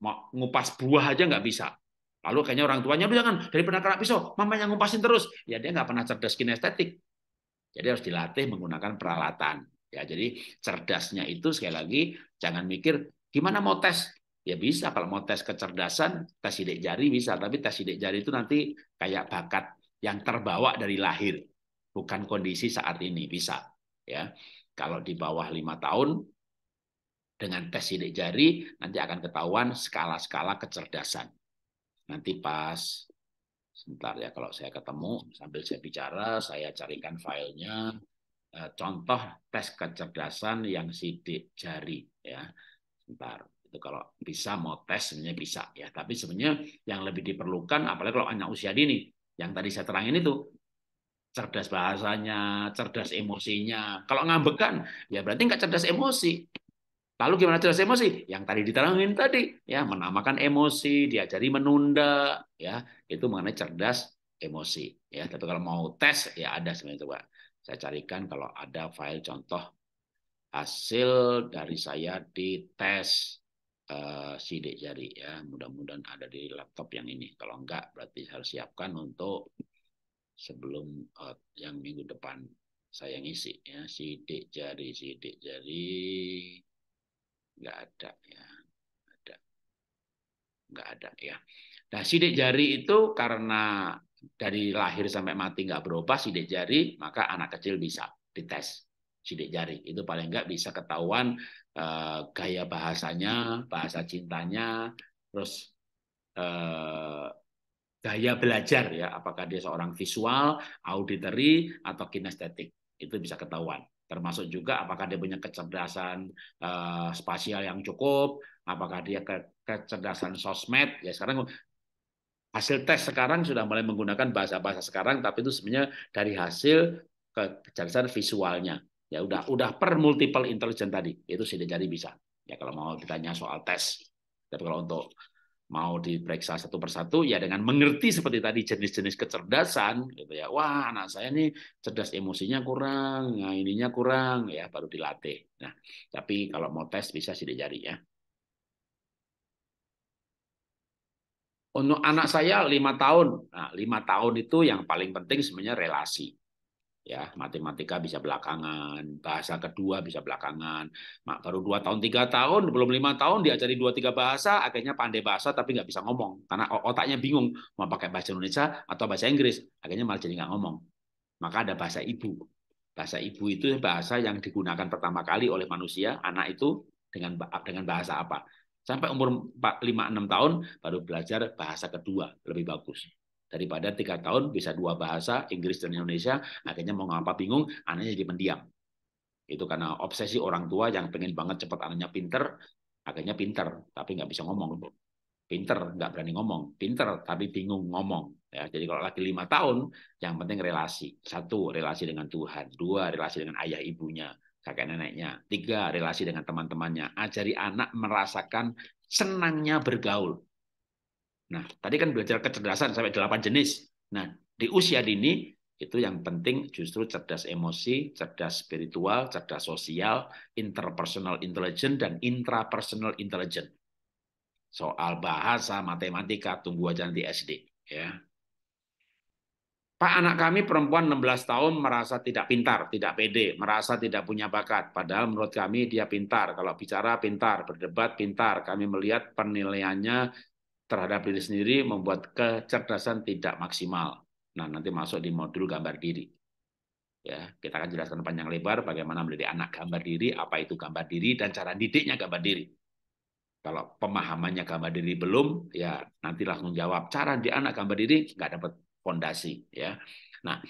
Mau ngupas buah aja nggak bisa. Lalu kayaknya orang tuanya udah jangan dari pernah kena pisau, mamanya ngupasin terus. Ya dia nggak pernah cerdas kinestetik. Jadi harus dilatih menggunakan peralatan. Ya, jadi cerdasnya itu sekali lagi jangan mikir gimana mau tes. Ya bisa kalau mau tes kecerdasan, tes sidik jari bisa, tapi tes sidik jari itu nanti kayak bakat yang terbawa dari lahir, bukan kondisi saat ini bisa. Ya. Kalau di bawah lima tahun dengan tes sidik jari nanti akan ketahuan skala-skala kecerdasan. Nanti pas sebentar ya kalau saya ketemu sambil saya bicara saya carikan filenya eh, contoh tes kecerdasan yang sidik jari ya sebentar itu kalau bisa mau tes sebenarnya bisa ya tapi sebenarnya yang lebih diperlukan apalagi kalau anak usia dini yang tadi saya terangin itu cerdas bahasanya cerdas emosinya kalau ngambekan ya berarti nggak cerdas emosi Lalu gimana jelas emosi? Yang tadi diterangin tadi, ya menamakan emosi, diajari menunda, ya itu mengenai cerdas emosi. Ya, tapi kalau mau tes ya ada sebenarnya coba. Saya carikan kalau ada file contoh hasil dari saya di tes uh, eh, sidik jari ya. Mudah-mudahan ada di laptop yang ini. Kalau enggak berarti harus siapkan untuk sebelum uh, yang minggu depan saya ngisi ya sidik jari sidik jari nggak ada ya ada nggak ada ya nah sidik jari itu karena dari lahir sampai mati nggak berubah sidik jari maka anak kecil bisa dites sidik jari itu paling nggak bisa ketahuan eh, gaya bahasanya bahasa cintanya terus eh, gaya belajar ya apakah dia seorang visual auditory atau kinestetik itu bisa ketahuan termasuk juga apakah dia punya kecerdasan uh, spasial yang cukup, apakah dia ke kecerdasan sosmed. Ya sekarang hasil tes sekarang sudah mulai menggunakan bahasa-bahasa sekarang, tapi itu sebenarnya dari hasil kecerdasan visualnya. Ya udah udah per multiple intelligence tadi, itu sudah jadi bisa. Ya kalau mau ditanya soal tes, tapi kalau untuk mau diperiksa satu persatu ya dengan mengerti seperti tadi jenis-jenis kecerdasan gitu ya wah anak saya ini cerdas emosinya kurang nah ininya kurang ya baru dilatih nah tapi kalau mau tes bisa sih jari ya untuk anak saya lima tahun nah lima tahun itu yang paling penting sebenarnya relasi ya matematika bisa belakangan bahasa kedua bisa belakangan Mak baru dua tahun tiga tahun belum lima tahun diajari dua tiga bahasa akhirnya pandai bahasa tapi nggak bisa ngomong karena otaknya bingung mau pakai bahasa Indonesia atau bahasa Inggris akhirnya malah jadi nggak ngomong maka ada bahasa ibu bahasa ibu itu bahasa yang digunakan pertama kali oleh manusia anak itu dengan dengan bahasa apa sampai umur lima enam tahun baru belajar bahasa kedua lebih bagus daripada tiga tahun bisa dua bahasa Inggris dan Indonesia akhirnya mau ngapa bingung anaknya jadi pendiam itu karena obsesi orang tua yang pengen banget cepat anaknya pinter akhirnya pinter tapi nggak bisa ngomong pinter nggak berani ngomong pinter tapi bingung ngomong ya jadi kalau lagi lima tahun yang penting relasi satu relasi dengan Tuhan dua relasi dengan ayah ibunya kakek neneknya tiga relasi dengan teman-temannya ajari anak merasakan senangnya bergaul Nah, tadi kan belajar kecerdasan sampai 8 jenis. Nah, di usia hmm. dini itu yang penting justru cerdas emosi, cerdas spiritual, cerdas sosial, interpersonal intelligence dan intrapersonal intelligence. Soal bahasa, matematika tunggu aja nanti SD, ya. Pak, anak kami perempuan 16 tahun merasa tidak pintar, tidak pede, merasa tidak punya bakat. Padahal menurut kami dia pintar. Kalau bicara pintar, berdebat pintar. Kami melihat penilaiannya terhadap diri sendiri membuat kecerdasan tidak maksimal. Nah, nanti masuk di modul gambar diri. Ya, kita akan jelaskan panjang lebar bagaimana menjadi anak gambar diri, apa itu gambar diri dan cara didiknya gambar diri. Kalau pemahamannya gambar diri belum, ya nanti langsung jawab cara di anak gambar diri nggak dapat fondasi ya. Nah,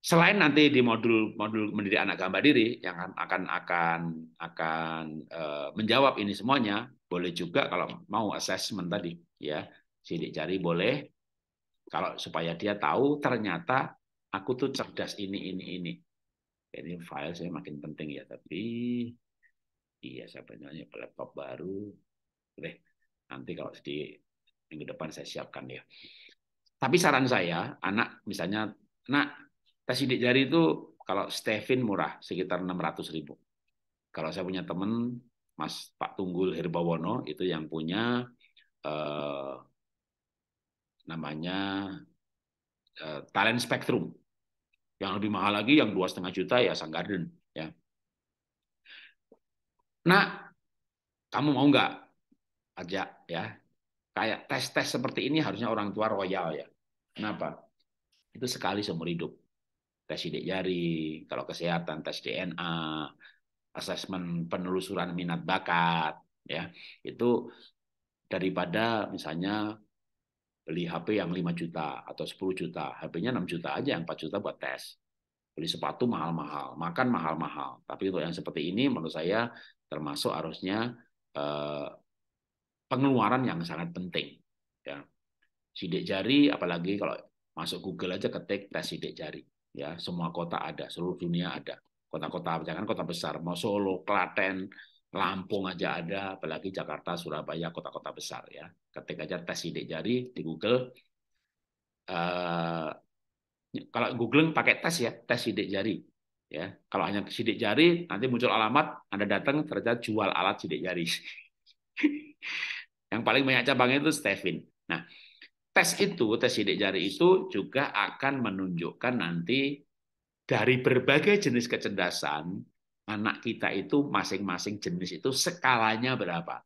selain nanti di modul modul mendidik anak gambar diri yang akan akan akan akan eh, menjawab ini semuanya, boleh juga kalau mau assessment tadi ya, sidik jari boleh kalau supaya dia tahu ternyata aku tuh cerdas ini ini ini. Ini file saya makin penting ya, tapi iya saya namanya laptop baru. Deh, nanti kalau di minggu depan saya siapkan ya. Tapi saran saya, anak misalnya, anak tes sidik jari itu kalau Stevin murah sekitar enam ratus ribu. Kalau saya punya teman Mas Pak Tunggul Herbawono itu yang punya eh, namanya eh, talent spectrum. Yang lebih mahal lagi yang dua setengah juta ya Sang Garden ya. Nah, kamu mau nggak ajak ya? Kayak tes-tes seperti ini harusnya orang tua royal ya. Kenapa? Itu sekali seumur hidup. Tes sidik jari, kalau kesehatan tes DNA, asesmen penelusuran minat bakat ya itu daripada misalnya beli HP yang 5 juta atau 10 juta, HP-nya 6 juta aja, yang 4 juta buat tes. Beli sepatu mahal-mahal, makan mahal-mahal. Tapi untuk yang seperti ini menurut saya termasuk harusnya eh, pengeluaran yang sangat penting. Ya. Sidik jari, apalagi kalau masuk Google aja ketik tes sidik jari. ya Semua kota ada, seluruh dunia ada kota-kota jangan kota besar mau Solo, Klaten, Lampung aja ada, apalagi Jakarta, Surabaya, kota-kota besar ya. Ketik aja tes sidik jari di Google. Uh, kalau googling pakai tes ya, tes sidik jari. Ya, kalau hanya sidik jari, nanti muncul alamat, Anda datang ternyata jual alat sidik jari. Yang paling banyak cabangnya itu Stevin. Nah, tes itu, tes sidik jari itu juga akan menunjukkan nanti dari berbagai jenis kecerdasan, anak kita itu masing-masing jenis itu skalanya berapa.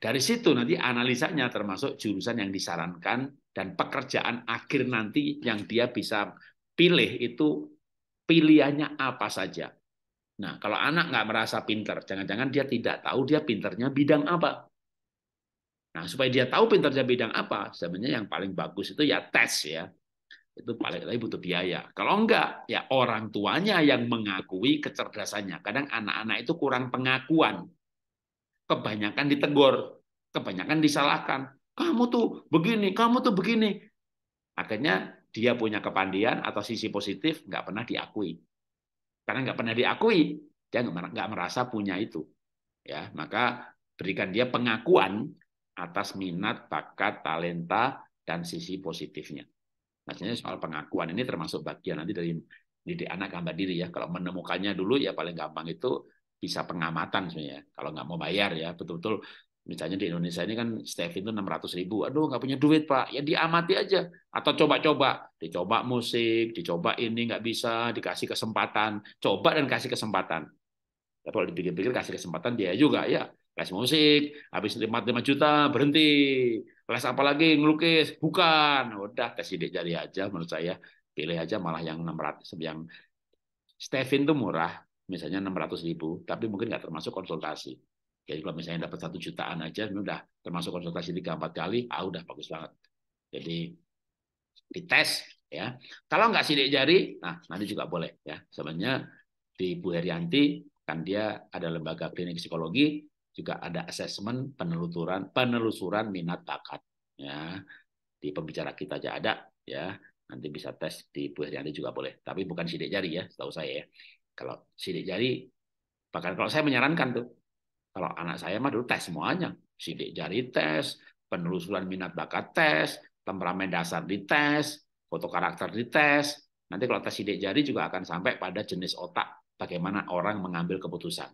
Dari situ nanti analisanya termasuk jurusan yang disarankan dan pekerjaan akhir nanti yang dia bisa pilih itu pilihannya apa saja. Nah, kalau anak nggak merasa pinter, jangan-jangan dia tidak tahu dia pinternya bidang apa. Nah, supaya dia tahu pinternya bidang apa, sebenarnya yang paling bagus itu ya tes ya itu paling lagi butuh biaya. Kalau enggak, ya orang tuanya yang mengakui kecerdasannya. Kadang anak-anak itu kurang pengakuan. Kebanyakan ditegur, kebanyakan disalahkan. Kamu tuh begini, kamu tuh begini. Akhirnya dia punya kepandian atau sisi positif nggak pernah diakui. Karena nggak pernah diakui, dia nggak merasa punya itu. Ya, maka berikan dia pengakuan atas minat, bakat, talenta, dan sisi positifnya. Maksudnya soal pengakuan ini termasuk bagian nanti dari didik anak gambar diri ya. Kalau menemukannya dulu ya paling gampang itu bisa pengamatan sebenarnya. Ya. Kalau nggak mau bayar ya betul-betul misalnya di Indonesia ini kan Stevin itu 600 ribu, aduh nggak punya duit pak, ya diamati aja atau coba-coba, dicoba musik, dicoba ini nggak bisa, dikasih kesempatan, coba dan kasih kesempatan. Tapi ya, kalau dipikir-pikir kasih kesempatan dia juga ya les musik, habis 5, juta berhenti, les apa lagi ngelukis, bukan. Udah tes sidik jari aja menurut saya, pilih aja malah yang 600 yang Stevin tuh murah, misalnya 600 ribu, tapi mungkin nggak termasuk konsultasi. Jadi kalau misalnya dapat satu jutaan aja, udah termasuk konsultasi tiga empat kali, ah udah bagus banget. Jadi dites ya. Kalau nggak sidik jari, nah nanti juga boleh ya. Sebenarnya di Bu Herianti kan dia ada lembaga klinik psikologi, juga ada asesmen penelusuran penelusuran minat bakat ya di pembicara kita aja ada ya nanti bisa tes di Bu Heriandi juga boleh tapi bukan sidik jari ya setahu saya ya kalau sidik jari bahkan kalau saya menyarankan tuh kalau anak saya mah dulu tes semuanya sidik jari tes penelusuran minat bakat tes temperamen dasar dites foto karakter dites nanti kalau tes sidik jari juga akan sampai pada jenis otak bagaimana orang mengambil keputusan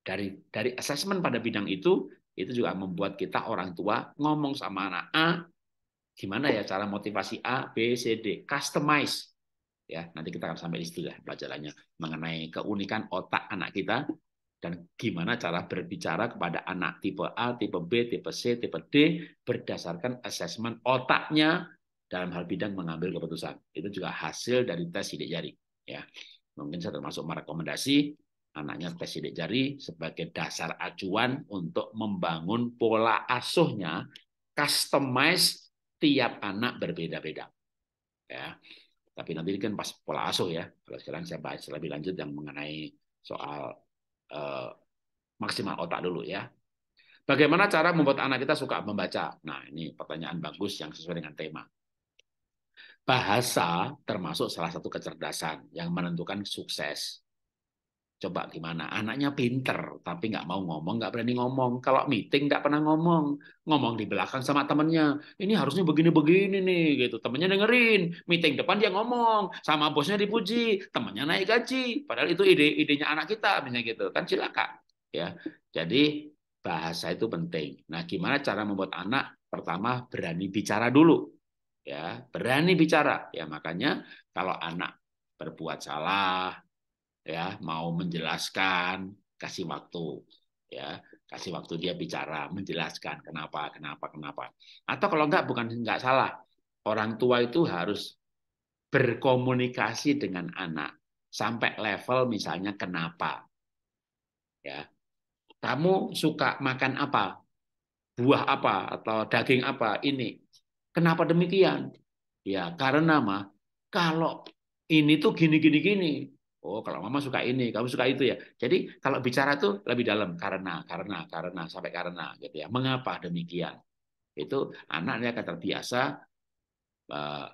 dari dari asesmen pada bidang itu itu juga membuat kita orang tua ngomong sama anak A gimana ya cara motivasi A, B, C, D, customize. Ya, nanti kita akan sampai istilah ya pelajarannya mengenai keunikan otak anak kita dan gimana cara berbicara kepada anak tipe A, tipe B, tipe C, tipe D berdasarkan asesmen otaknya dalam hal bidang mengambil keputusan. Itu juga hasil dari tes sidik jari. Ya, mungkin saya termasuk merekomendasi anaknya tes sidik jari sebagai dasar acuan untuk membangun pola asuhnya customize tiap anak berbeda-beda. Ya. Tapi nanti kan pas pola asuh ya. Kalau sekarang saya bahas lebih lanjut yang mengenai soal eh, maksimal otak dulu ya. Bagaimana cara membuat anak kita suka membaca? Nah, ini pertanyaan bagus yang sesuai dengan tema. Bahasa termasuk salah satu kecerdasan yang menentukan sukses coba gimana anaknya pinter tapi nggak mau ngomong nggak berani ngomong kalau meeting nggak pernah ngomong ngomong di belakang sama temennya ini harusnya begini begini nih gitu temennya dengerin meeting depan dia ngomong sama bosnya dipuji temennya naik gaji padahal itu ide idenya anak kita misalnya gitu kan silakan ya jadi bahasa itu penting nah gimana cara membuat anak pertama berani bicara dulu ya berani bicara ya makanya kalau anak berbuat salah ya mau menjelaskan kasih waktu ya kasih waktu dia bicara menjelaskan kenapa kenapa kenapa atau kalau enggak bukan enggak salah orang tua itu harus berkomunikasi dengan anak sampai level misalnya kenapa ya kamu suka makan apa buah apa atau daging apa ini kenapa demikian ya karena mah kalau ini tuh gini gini gini Oh, kalau mama suka ini, kamu suka itu ya. Jadi kalau bicara tuh lebih dalam karena, karena, karena sampai karena gitu ya. Mengapa demikian? Itu anaknya akan terbiasa eh,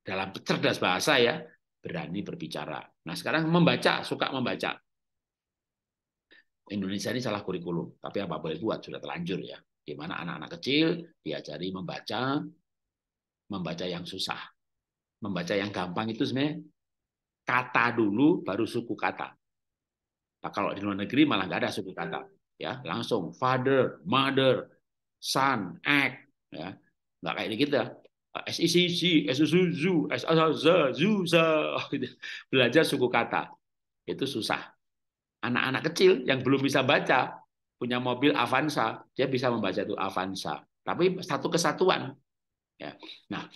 dalam cerdas bahasa ya, berani berbicara. Nah, sekarang membaca, suka membaca. Indonesia ini salah kurikulum, tapi apa boleh buat sudah terlanjur ya. Gimana anak-anak kecil diajari membaca, membaca yang susah. Membaca yang gampang itu sebenarnya kata dulu baru suku kata. Nah, kalau di luar negeri malah nggak ada suku kata, ya langsung father, mother, son, egg, ya nggak kayak di kita. z z z belajar suku kata itu susah. Anak-anak kecil yang belum bisa baca punya mobil Avanza, dia bisa membaca itu Avanza, tapi satu kesatuan. Ya. Nah,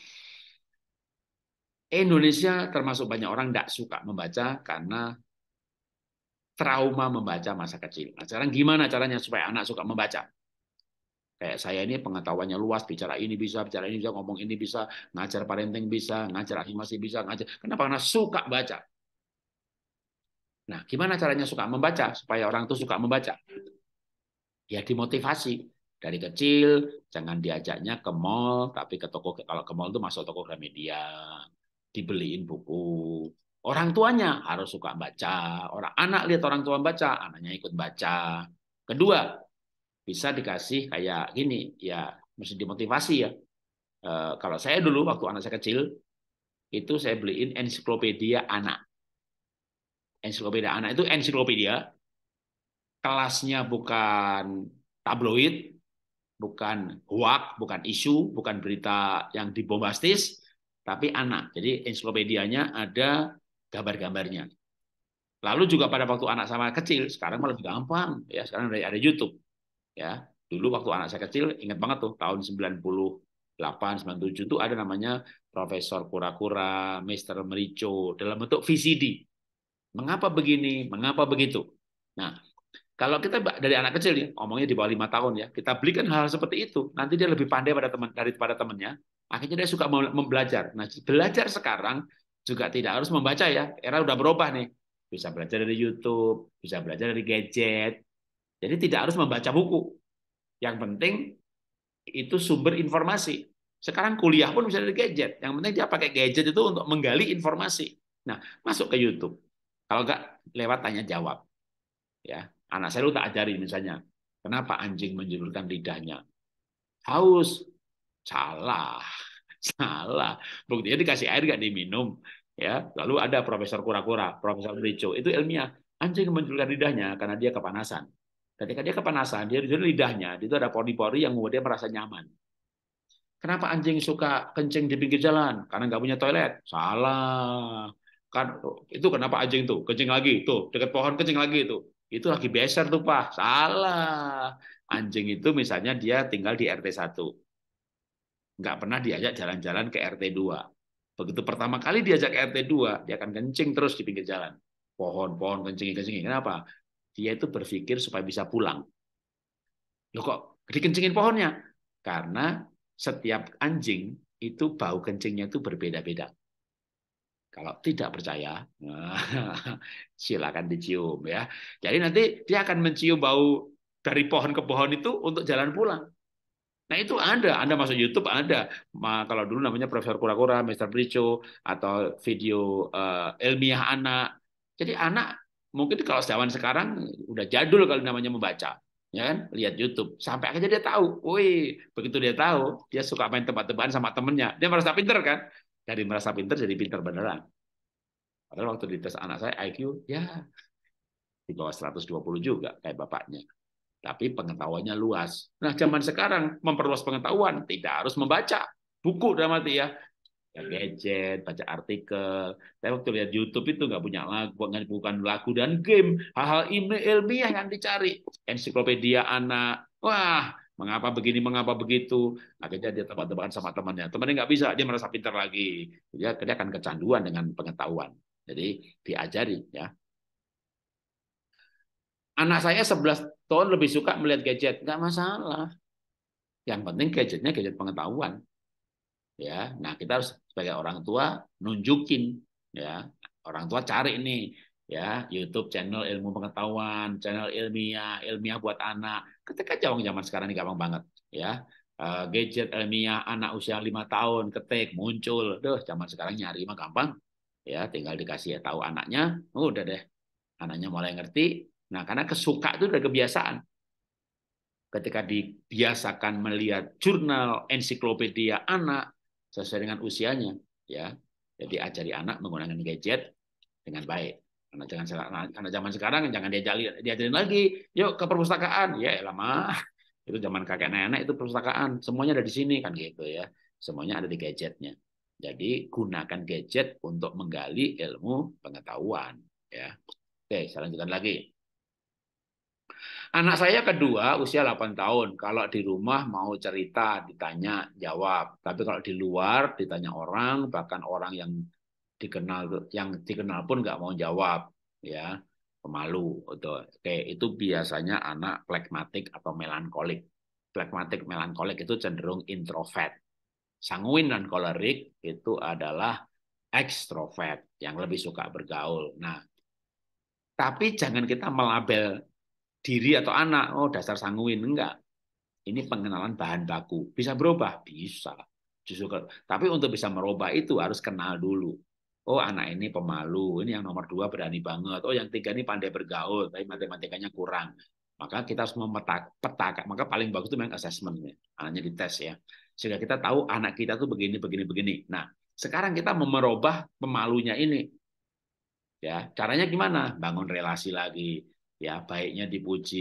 Indonesia termasuk banyak orang tidak suka membaca karena trauma membaca masa kecil. Nah, sekarang gimana caranya supaya anak suka membaca? Kayak saya ini pengetahuannya luas, bicara ini bisa, bicara ini bisa, ngomong ini bisa, ngajar parenting bisa, ngajar animasi bisa, ngajar. Kenapa? Karena suka baca. Nah, gimana caranya suka membaca supaya orang itu suka membaca? Ya dimotivasi dari kecil, jangan diajaknya ke mall, tapi ke toko kalau ke mall itu masuk toko Gramedia, dibeliin buku. Orang tuanya harus suka baca. Orang anak lihat orang tua baca, anaknya ikut baca. Kedua, bisa dikasih kayak gini, ya mesti dimotivasi ya. E, kalau saya dulu waktu anak saya kecil, itu saya beliin ensiklopedia anak. Ensiklopedia anak itu ensiklopedia kelasnya bukan tabloid, bukan hoak, bukan isu, bukan berita yang dibombastis, tapi anak. Jadi ensiklopedianya ada gambar-gambarnya. Lalu juga pada waktu anak sama kecil, sekarang malah lebih gampang ya, sekarang ada, ada YouTube. Ya, dulu waktu anak saya kecil ingat banget tuh tahun 90 8, 97 itu ada namanya Profesor Kura-Kura, Mister Merico, dalam bentuk VCD. Mengapa begini, mengapa begitu? Nah, kalau kita dari anak kecil ya, omongnya di bawah lima tahun ya, kita belikan hal, hal seperti itu, nanti dia lebih pandai pada teman daripada temannya, Akhirnya dia suka membelajar. Nah, belajar sekarang juga tidak harus membaca ya. Era udah berubah nih. Bisa belajar dari YouTube, bisa belajar dari gadget. Jadi tidak harus membaca buku. Yang penting itu sumber informasi. Sekarang kuliah pun bisa dari gadget. Yang penting dia pakai gadget itu untuk menggali informasi. Nah, masuk ke YouTube. Kalau enggak lewat tanya jawab. Ya, anak saya lu tak ajari misalnya, kenapa anjing menjulurkan lidahnya? Haus, Salah. Salah. Buktinya dikasih air nggak diminum. ya Lalu ada Profesor Kura-Kura, Profesor Rico. Itu ilmiah. Anjing memunculkan lidahnya karena dia kepanasan. Ketika dia kepanasan, dia jadi lidahnya, itu ada pori-pori yang membuat dia merasa nyaman. Kenapa anjing suka kencing di pinggir jalan? Karena nggak punya toilet. Salah. Kan itu kenapa anjing tuh kencing lagi tuh dekat pohon kencing lagi itu Itu lagi beser tuh pak. Salah. Anjing itu misalnya dia tinggal di RT 1 nggak pernah diajak jalan-jalan ke RT 2. Begitu pertama kali diajak ke RT 2, dia akan kencing terus di pinggir jalan. Pohon, pohon, kencing, kencing. Kenapa? Dia itu berpikir supaya bisa pulang. Loh kok dikencingin pohonnya? Karena setiap anjing itu bau kencingnya itu berbeda-beda. Kalau tidak percaya, silakan dicium ya. Jadi nanti dia akan mencium bau dari pohon ke pohon itu untuk jalan pulang. Nah itu ada, Anda masuk YouTube ada. Ma, kalau dulu namanya Profesor Kura-Kura, Mr. Prico, atau video uh, ilmiah anak. Jadi anak mungkin kalau zaman sekarang udah jadul kalau namanya membaca. Ya kan? Lihat YouTube. Sampai akhirnya dia tahu. Woi, begitu dia tahu, dia suka main tebak-tebakan sama temennya. Dia merasa pinter kan? Dari merasa pinter jadi pinter beneran. Padahal waktu dites anak saya IQ, ya di bawah 120 juga kayak bapaknya tapi pengetahuannya luas. Nah, zaman sekarang memperluas pengetahuan, tidak harus membaca buku dalam arti ya, ya gadget, baca artikel. Saya waktu lihat YouTube itu nggak punya lagu, bukan lagu dan game. Hal-hal ilmiah yang dicari. Ensiklopedia anak. Wah, mengapa begini, mengapa begitu. Akhirnya dia tebak-tebakan sama temannya. Temannya nggak bisa, dia merasa pintar lagi. Dia, dia akan kecanduan dengan pengetahuan. Jadi diajari ya Anak saya 11 tahun lebih suka melihat gadget, nggak masalah. Yang penting gadgetnya gadget pengetahuan. Ya, nah kita harus sebagai orang tua nunjukin ya. Orang tua cari ini, ya YouTube channel ilmu pengetahuan, channel ilmiah, ilmiah buat anak. Ketika jauh zaman sekarang ini gampang banget ya. Eh, gadget ilmiah anak usia lima tahun ketik muncul. Duh, zaman sekarang nyari mah gampang. Ya, tinggal dikasih ya, tahu anaknya, oh, udah deh. Anaknya mulai ngerti, Nah, karena kesuka itu udah kebiasaan. Ketika dibiasakan melihat jurnal, ensiklopedia anak sesuai dengan usianya, ya. Jadi ya ajari anak menggunakan gadget dengan baik. Karena jangan karena zaman sekarang jangan diajarin, diajarin lagi. Yuk ke perpustakaan. Ya, ya lama. Itu zaman kakek nenek itu perpustakaan. Semuanya ada di sini kan gitu ya. Semuanya ada di gadgetnya. Jadi gunakan gadget untuk menggali ilmu pengetahuan ya. Oke, saya lanjutkan lagi. Anak saya kedua usia 8 tahun. Kalau di rumah mau cerita, ditanya, jawab. Tapi kalau di luar ditanya orang, bahkan orang yang dikenal yang dikenal pun nggak mau jawab, ya pemalu. Oke, itu biasanya anak plekmatik atau melankolik. Plekmatik melankolik itu cenderung introvert. Sanguin dan kolerik itu adalah ekstrovert yang lebih suka bergaul. Nah, tapi jangan kita melabel diri atau anak, oh dasar sanguin enggak. Ini pengenalan bahan baku. Bisa berubah? Bisa. Justru tapi untuk bisa merubah itu harus kenal dulu. Oh, anak ini pemalu, ini yang nomor dua berani banget. Oh, yang tiga ini pandai bergaul, tapi matematikanya kurang. Maka kita harus memetakan, Maka paling bagus itu memang assessmentnya, hanya di ya. Sehingga kita tahu anak kita tuh begini, begini, begini. Nah, sekarang kita merubah pemalunya ini. Ya, caranya gimana? Bangun relasi lagi, ya baiknya dipuji,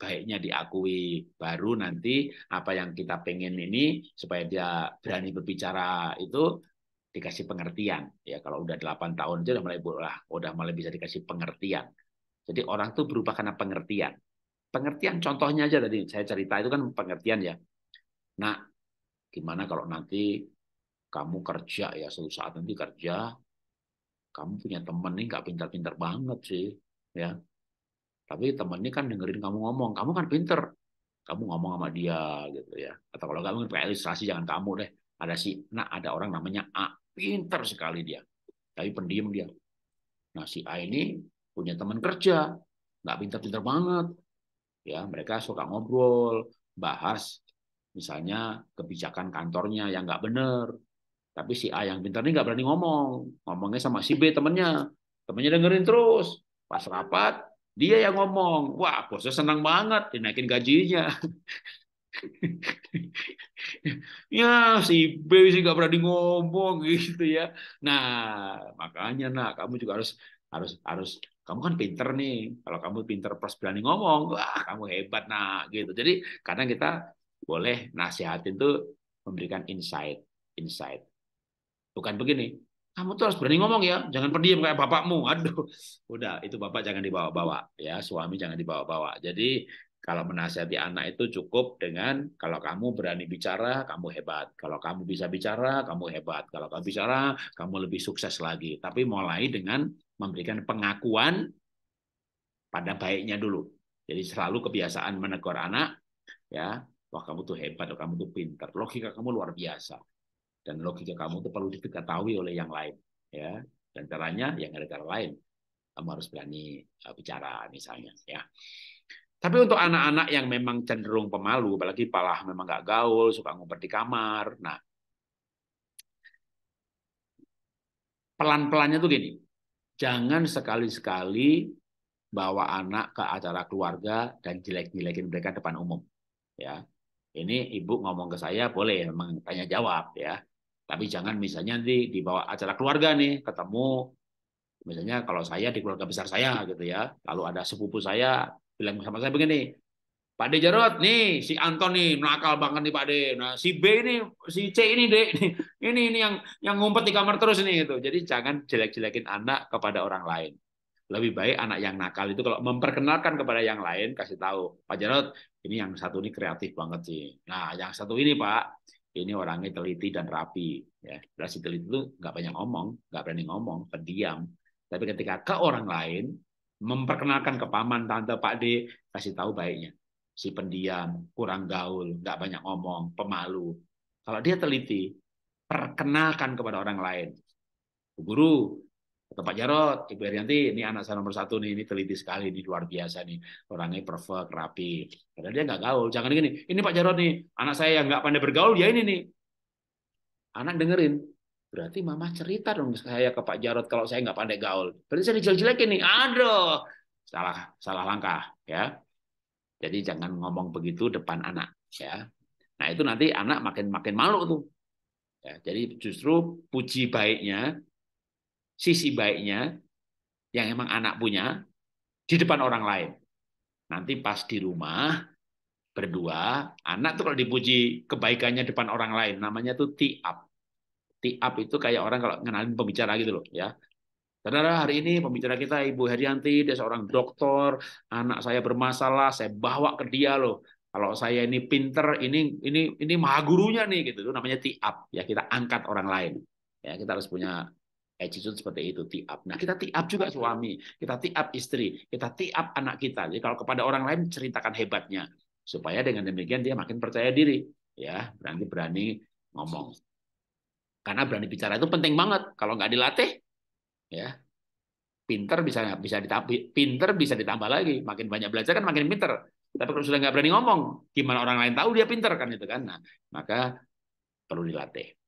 baiknya diakui. Baru nanti apa yang kita pengen ini supaya dia berani berbicara itu dikasih pengertian. Ya kalau udah 8 tahun aja udah mulai lah, udah mulai bisa dikasih pengertian. Jadi orang tuh berubah karena pengertian. Pengertian contohnya aja tadi saya cerita itu kan pengertian ya. Nah, gimana kalau nanti kamu kerja ya suatu saat nanti kerja kamu punya temen nih nggak pintar-pintar banget sih ya tapi temennya kan dengerin kamu ngomong, kamu kan pinter. Kamu ngomong sama dia gitu ya. Atau kalau nggak mungkin pakai ilustrasi jangan kamu deh. Ada si nah ada orang namanya A, pinter sekali dia. Tapi pendiam dia. Nah si A ini punya teman kerja, nggak pinter-pinter banget. Ya, mereka suka ngobrol, bahas misalnya kebijakan kantornya yang nggak bener. Tapi si A yang pinter ini nggak berani ngomong. Ngomongnya sama si B temennya. Temennya dengerin terus. Pas rapat, dia yang ngomong, wah bosnya senang banget dinaikin gajinya. ya si B sih nggak di ngomong gitu ya. Nah makanya nak, kamu juga harus harus harus kamu kan pinter nih. Kalau kamu pinter plus berani ngomong, wah kamu hebat nak gitu. Jadi kadang kita boleh nasihatin tuh memberikan insight, insight. Bukan begini, kamu tuh harus berani ngomong ya, jangan pendiam kayak bapakmu. Aduh, udah itu bapak jangan dibawa-bawa ya, suami jangan dibawa-bawa. Jadi kalau menasihati anak itu cukup dengan kalau kamu berani bicara, kamu hebat. Kalau kamu bisa bicara, kamu hebat. Kalau kamu bicara, kamu lebih sukses lagi. Tapi mulai dengan memberikan pengakuan pada baiknya dulu. Jadi selalu kebiasaan menegur anak, ya, wah kamu tuh hebat, kamu tuh pinter, logika kamu luar biasa dan logika kamu itu perlu diketahui oleh yang lain ya dan caranya yang negara lain kamu harus berani e, bicara misalnya ya tapi untuk anak-anak yang memang cenderung pemalu apalagi palah memang nggak gaul suka ngumpet di kamar nah pelan-pelannya tuh gini jangan sekali-sekali bawa anak ke acara keluarga dan jelek-jelekin mereka depan umum ya ini ibu ngomong ke saya boleh memang tanya jawab ya tapi jangan misalnya nanti dibawa acara keluarga nih, ketemu misalnya kalau saya di keluarga besar saya gitu ya, lalu ada sepupu saya bilang sama saya begini, Pak De Jarot, nih si Anton nih nakal banget nih Pak De. Nah si B ini, si C ini De, ini ini yang yang ngumpet di kamar terus nih gitu. Jadi jangan jelek-jelekin anak kepada orang lain. Lebih baik anak yang nakal itu kalau memperkenalkan kepada yang lain kasih tahu, Pak Jarot, ini yang satu ini kreatif banget sih. Nah yang satu ini Pak, ini orangnya teliti dan rapi. Ya. Berarti teliti itu nggak banyak ngomong, nggak berani ngomong, pendiam. Tapi ketika ke orang lain, memperkenalkan ke paman, tante, pak D, kasih tahu baiknya. Si pendiam, kurang gaul, nggak banyak ngomong, pemalu. Kalau dia teliti, perkenalkan kepada orang lain. Guru, atau Pak Jarot, Ibu Erianti, ini anak saya nomor satu nih, ini teliti sekali, ini luar biasa nih, orangnya perfect, rapi. Padahal dia nggak gaul, jangan gini, ini Pak Jarot nih, anak saya yang nggak pandai bergaul, ya ini nih. Anak dengerin, berarti mama cerita dong saya ke Pak Jarot kalau saya nggak pandai gaul. Berarti saya dijelek-jelekin nih, aduh, salah salah langkah ya. Jadi jangan ngomong begitu depan anak ya. Nah itu nanti anak makin makin malu tuh. Ya, jadi justru puji baiknya sisi baiknya yang emang anak punya di depan orang lain. Nanti pas di rumah berdua, anak tuh kalau dipuji kebaikannya depan orang lain, namanya tuh tiap. Tiap itu kayak orang kalau ngenalin pembicara gitu loh ya. Saudara, hari ini pembicara kita Ibu Herianti, dia seorang dokter, anak saya bermasalah, saya bawa ke dia loh. Kalau saya ini pinter, ini ini ini maha gurunya nih gitu. Itu namanya tiap ya kita angkat orang lain. Ya, kita harus punya attitude seperti itu tiap. Nah kita tiap juga suami, kita tiap istri, kita tiap anak kita. Jadi kalau kepada orang lain ceritakan hebatnya supaya dengan demikian dia makin percaya diri, ya berani berani ngomong. Karena berani bicara itu penting banget. Kalau nggak dilatih, ya pinter bisa bisa ditambah pinter bisa ditambah lagi makin banyak belajar kan makin pinter tapi kalau sudah nggak berani ngomong gimana orang lain tahu dia pinter kan itu kan nah maka perlu dilatih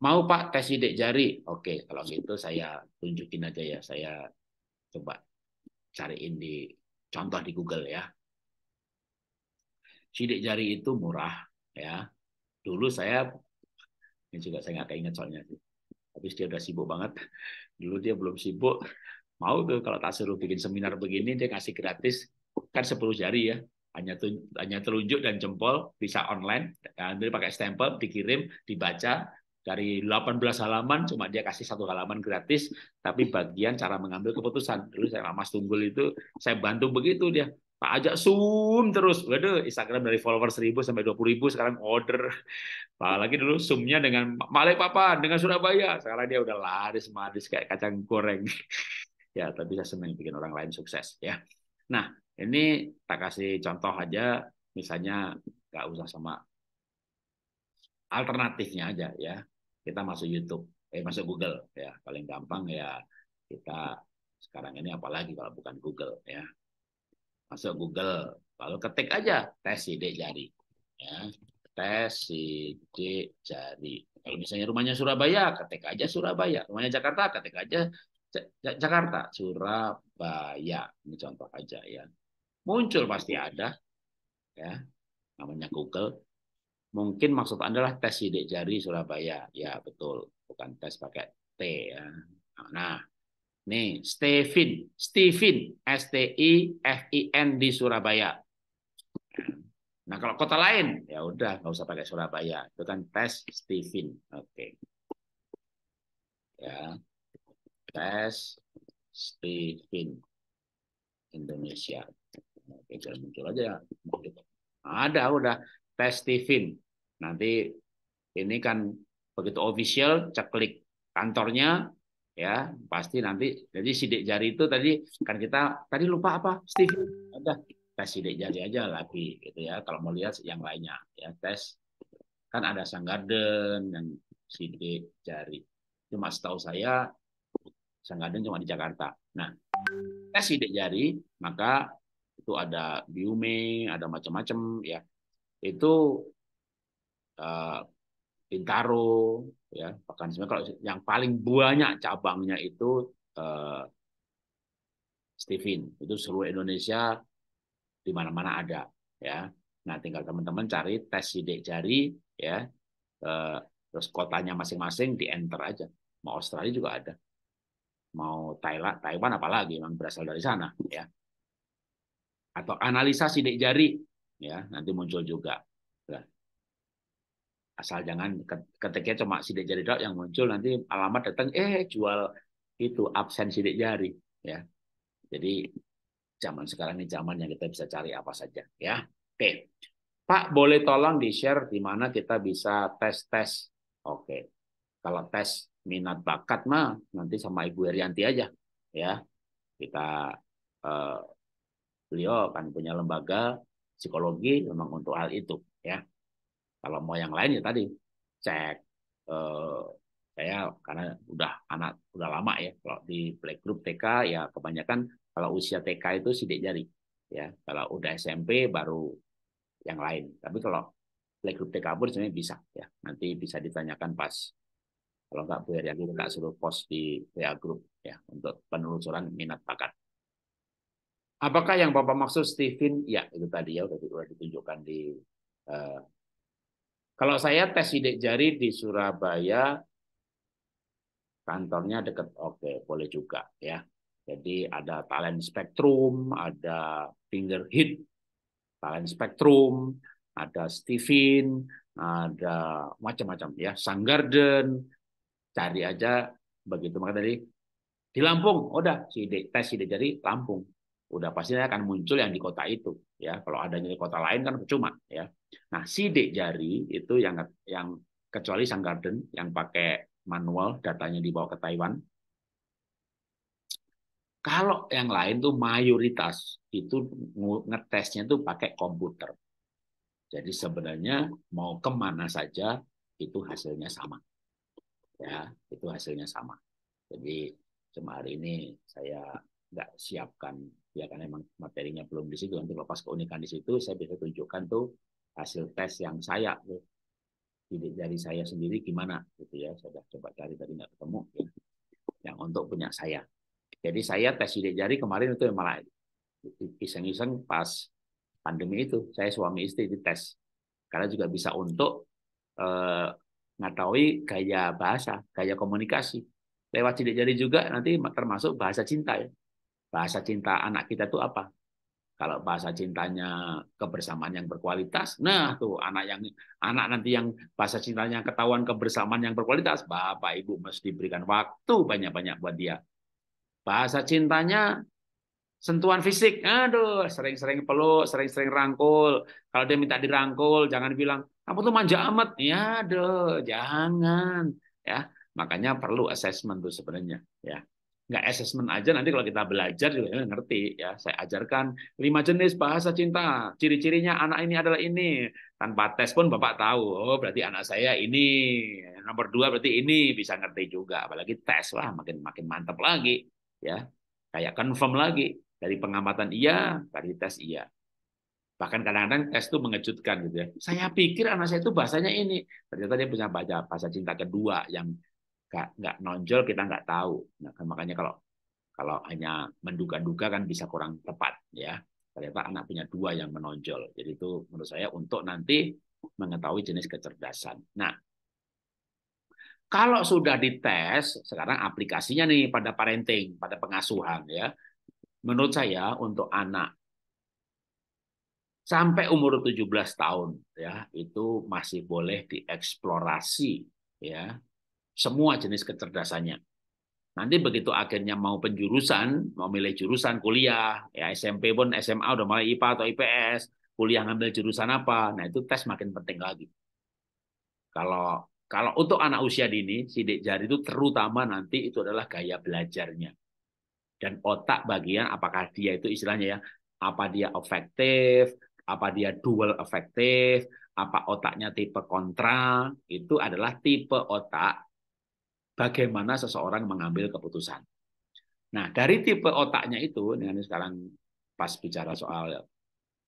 Mau Pak tes sidik jari? Oke, kalau gitu saya tunjukin aja ya. Saya coba cariin di contoh di Google ya. Sidik jari itu murah ya. Dulu saya ini juga saya nggak keinget soalnya sih. Habis dia udah sibuk banget. Dulu dia belum sibuk. Mau tuh kalau tak suruh bikin seminar begini dia kasih gratis kan 10 jari ya hanya hanya telunjuk dan jempol bisa online ambil pakai stempel dikirim dibaca dari 18 halaman cuma dia kasih satu halaman gratis, tapi bagian cara mengambil keputusan. Dulu saya Mas Tunggul itu saya bantu begitu dia. Pak ajak zoom terus. Waduh, Instagram dari followers 1000 sampai 20.000 sekarang order. Apalagi dulu zoomnya dengan malik Papan, dengan Surabaya. Sekarang dia udah laris manis kayak kacang goreng. ya, tapi saya senang bikin orang lain sukses ya. Nah, ini tak kasih contoh aja misalnya nggak usah sama alternatifnya aja ya kita masuk YouTube eh masuk Google ya paling gampang ya kita sekarang ini apalagi kalau bukan Google ya masuk Google lalu ketik aja tes sidik jari ya tes sidik jari kalau misalnya rumahnya Surabaya ketik aja Surabaya rumahnya Jakarta ketik aja Jakarta Surabaya ini contoh aja ya muncul pasti ada ya namanya Google Mungkin maksud Anda adalah tes sidik jari Surabaya. Ya, betul. Bukan tes pakai T. Ya. Nah, nih Stevin. Stevin. S-T-I-F-I-N di Surabaya. Nah, kalau kota lain, ya udah nggak usah pakai Surabaya. Itu kan tes Stevin. Oke. Okay. Ya. Tes Stevin. Indonesia. Oke, jangan muncul aja. Ada, udah tes Tivin. Nanti ini kan begitu official ceklik kantornya ya pasti nanti jadi sidik jari itu tadi kan kita tadi lupa apa Steven ada tes sidik jari aja lagi gitu ya kalau mau lihat yang lainnya ya tes kan ada sang garden dan sidik jari cuma setahu saya sang garden cuma di Jakarta nah tes sidik jari maka itu ada biume ada macam-macam ya itu uh, Bintaro, ya bahkan sebenarnya kalau yang paling banyak cabangnya itu uh, eh, Stephen itu seluruh Indonesia di mana-mana ada ya nah tinggal teman-teman cari tes sidik jari ya uh, terus kotanya masing-masing di enter aja mau Australia juga ada mau Thailand Taiwan apalagi memang berasal dari sana ya atau analisa sidik jari ya nanti muncul juga asal jangan ketiknya cuma sidik jari dok yang muncul nanti alamat datang eh jual itu absen sidik jari ya jadi zaman sekarang ini zaman yang kita bisa cari apa saja ya oke Pak boleh tolong di share di mana kita bisa tes tes oke kalau tes minat bakat mah nanti sama Ibu Herianti aja ya kita eh, beliau akan punya lembaga psikologi memang untuk hal itu ya kalau mau yang lain ya tadi cek eh, saya karena udah anak udah lama ya kalau di playgroup TK ya kebanyakan kalau usia TK itu sidik jari ya kalau udah SMP baru yang lain tapi kalau playgroup TK pun sebenarnya bisa ya nanti bisa ditanyakan pas kalau nggak Bu Herianti nggak suruh post di WA group ya untuk penelusuran minat bakat. Apakah yang Bapak maksud Stephen? Ya, itu tadi ya sudah ditunjukkan di uh, kalau saya tes sidik jari di Surabaya kantornya dekat oke, boleh juga ya. Jadi ada talent Spectrum, ada finger hit, talent Spectrum, ada Stephen, ada macam-macam ya, Sun Garden, cari aja begitu maka dari di Lampung, udah sidik tes sidik jari Lampung udah pasti akan muncul yang di kota itu ya kalau adanya di kota lain kan percuma ya nah sidik jari itu yang yang kecuali sang garden yang pakai manual datanya dibawa ke Taiwan kalau yang lain tuh mayoritas itu ngetesnya tuh pakai komputer jadi sebenarnya mau kemana saja itu hasilnya sama ya itu hasilnya sama jadi cuma hari ini saya nggak siapkan ya karena emang materinya belum di situ nanti lepas keunikan di situ saya bisa tunjukkan tuh hasil tes yang saya tuh dari saya sendiri gimana gitu ya saya sudah coba cari tadi nggak ketemu ya yang untuk punya saya jadi saya tes sidik jari kemarin itu malah iseng-iseng pas pandemi itu saya suami istri tes. karena juga bisa untuk eh, ngatawi gaya bahasa gaya komunikasi lewat sidik jari juga nanti termasuk bahasa cinta ya bahasa cinta anak kita itu apa? Kalau bahasa cintanya kebersamaan yang berkualitas, nah tuh anak yang anak nanti yang bahasa cintanya ketahuan kebersamaan yang berkualitas, bapak ibu mesti berikan waktu banyak-banyak buat dia. Bahasa cintanya sentuhan fisik, aduh sering-sering peluk, sering-sering rangkul. Kalau dia minta dirangkul, jangan bilang kamu tuh manja amat, ya aduh jangan ya. Makanya perlu assessment tuh sebenarnya ya nggak assessment aja nanti kalau kita belajar juga ngerti ya saya ajarkan lima jenis bahasa cinta ciri-cirinya anak ini adalah ini tanpa tes pun bapak tahu oh berarti anak saya ini nomor dua berarti ini bisa ngerti juga apalagi tes lah makin makin mantap lagi ya kayak confirm lagi dari pengamatan iya dari tes iya bahkan kadang-kadang tes itu mengejutkan gitu ya saya pikir anak saya itu bahasanya ini ternyata dia punya bahasa cinta kedua yang nggak nggak nonjol kita nggak tahu. Nah kan makanya kalau kalau hanya menduga-duga kan bisa kurang tepat ya. Ternyata anak punya dua yang menonjol. Jadi itu menurut saya untuk nanti mengetahui jenis kecerdasan. Nah, kalau sudah dites, sekarang aplikasinya nih pada parenting, pada pengasuhan ya. Menurut saya untuk anak sampai umur 17 tahun ya, itu masih boleh dieksplorasi ya semua jenis kecerdasannya. Nanti begitu akhirnya mau penjurusan, mau milih jurusan kuliah, ya SMP pun SMA udah mulai IPA atau IPS, kuliah ngambil jurusan apa, nah itu tes makin penting lagi. Kalau kalau untuk anak usia dini, sidik jari itu terutama nanti itu adalah gaya belajarnya. Dan otak bagian apakah dia itu istilahnya ya, apa dia efektif, apa dia dual efektif, apa otaknya tipe kontra, itu adalah tipe otak bagaimana seseorang mengambil keputusan. Nah, dari tipe otaknya itu, dengan sekarang pas bicara soal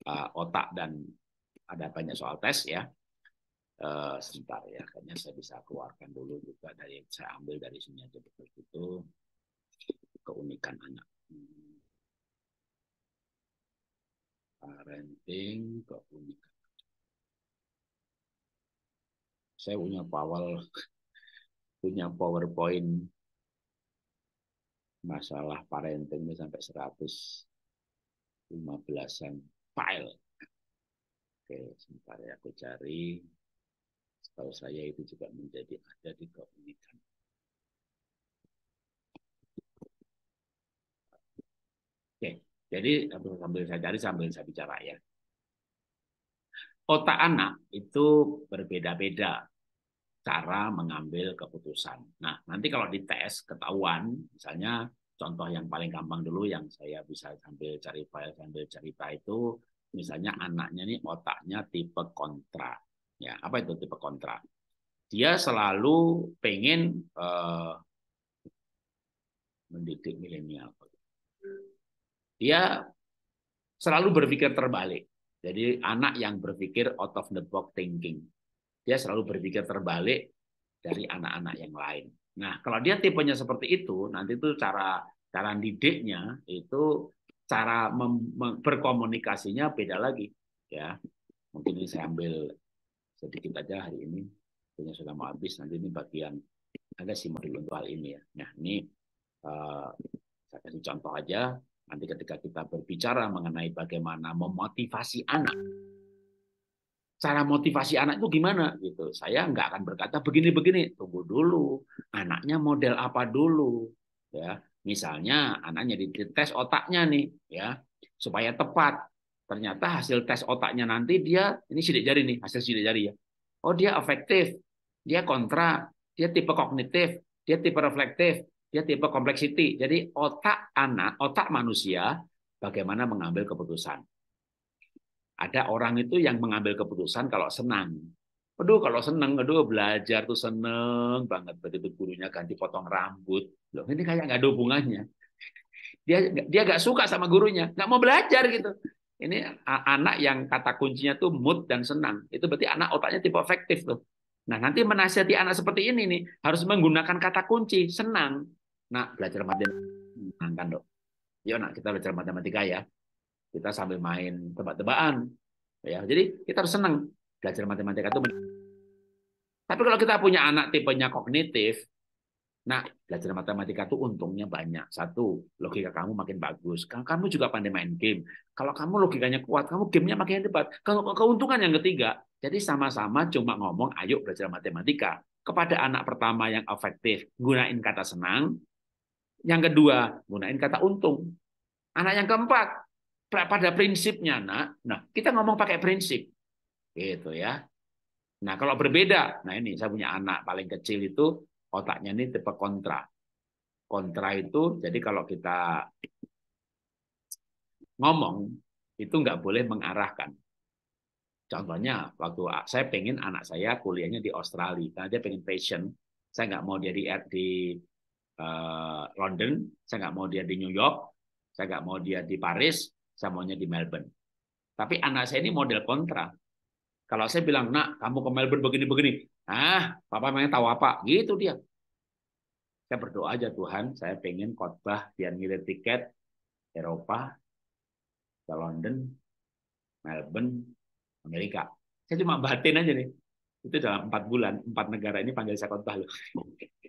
uh, otak dan ada banyak soal tes ya. Uh, sebentar ya, kayaknya saya bisa keluarkan dulu juga dari saya ambil dari sini aja itu keunikan anak. Parenting keunikan. Saya punya pawal punya PowerPoint masalah parenting ini sampai 115-an file. Oke, sebentar ya aku cari. Setahu saya itu juga menjadi ada di keunikan. Oke, jadi sambil saya cari sambil saya bicara ya. Otak anak itu berbeda-beda cara mengambil keputusan. Nah, nanti kalau dites ketahuan, misalnya contoh yang paling gampang dulu yang saya bisa sambil cari file sambil cerita itu, misalnya anaknya ini otaknya tipe kontra. Ya, apa itu tipe kontra? Dia selalu pengen eh, mendidik milenial. Dia selalu berpikir terbalik. Jadi anak yang berpikir out of the box thinking dia selalu berpikir terbalik dari anak-anak yang lain. Nah, kalau dia tipenya seperti itu, nanti itu cara cara didiknya itu cara berkomunikasinya beda lagi, ya. Mungkin ini saya ambil sedikit aja hari ini, punya sudah mau habis. Nanti ini bagian ada sih modul untuk hal ini ya. Nah, ini uh, saya kasih contoh aja. Nanti ketika kita berbicara mengenai bagaimana memotivasi anak, cara motivasi anak itu gimana gitu. Saya nggak akan berkata begini-begini. Tunggu dulu, anaknya model apa dulu, ya. Misalnya anaknya dites otaknya nih, ya, supaya tepat. Ternyata hasil tes otaknya nanti dia ini sidik jari nih, hasil sidik jari ya. Oh dia efektif, dia kontra, dia tipe kognitif, dia tipe reflektif, dia tipe kompleksiti. Jadi otak anak, otak manusia bagaimana mengambil keputusan. Ada orang itu yang mengambil keputusan kalau senang. Aduh, kalau senang, aduh belajar tuh seneng banget. Begitu gurunya ganti potong rambut. Loh, ini kayak nggak ada hubungannya. Dia dia nggak suka sama gurunya, nggak mau belajar gitu. Ini anak yang kata kuncinya tuh mood dan senang. Itu berarti anak otaknya tipe efektif tuh. Nah, nanti menasihati anak seperti ini nih harus menggunakan kata kunci senang. Nah, belajar matematika senang kan, Dok. Yuk, nak kita belajar matematika ya kita sambil main tebak-tebakan ya jadi kita harus senang belajar matematika itu tapi kalau kita punya anak tipenya kognitif nah belajar matematika itu untungnya banyak satu logika kamu makin bagus kamu juga pandai main game kalau kamu logikanya kuat kamu gamenya makin hebat kalau keuntungan yang ketiga jadi sama-sama cuma ngomong ayo belajar matematika kepada anak pertama yang efektif gunain kata senang yang kedua gunain kata untung anak yang keempat pada prinsipnya, nak. Nah, kita ngomong pakai prinsip. Gitu ya. Nah, kalau berbeda, nah ini saya punya anak paling kecil itu otaknya ini tipe kontra. Kontra itu jadi kalau kita ngomong itu nggak boleh mengarahkan. Contohnya waktu saya pengen anak saya kuliahnya di Australia, karena dia pengen passion Saya nggak mau dia di, di eh, London, saya nggak mau dia di New York, saya nggak mau dia di Paris, saya maunya di Melbourne. Tapi anak saya ini model kontra. Kalau saya bilang, nak, kamu ke Melbourne begini-begini. Ah, papa memang tahu apa. Gitu dia. Saya berdoa aja, Tuhan, saya pengen khotbah biar ngirim tiket Eropa, ke London, Melbourne, Amerika. Saya cuma batin aja nih. Itu dalam empat bulan, empat negara ini panggil saya khotbah loh.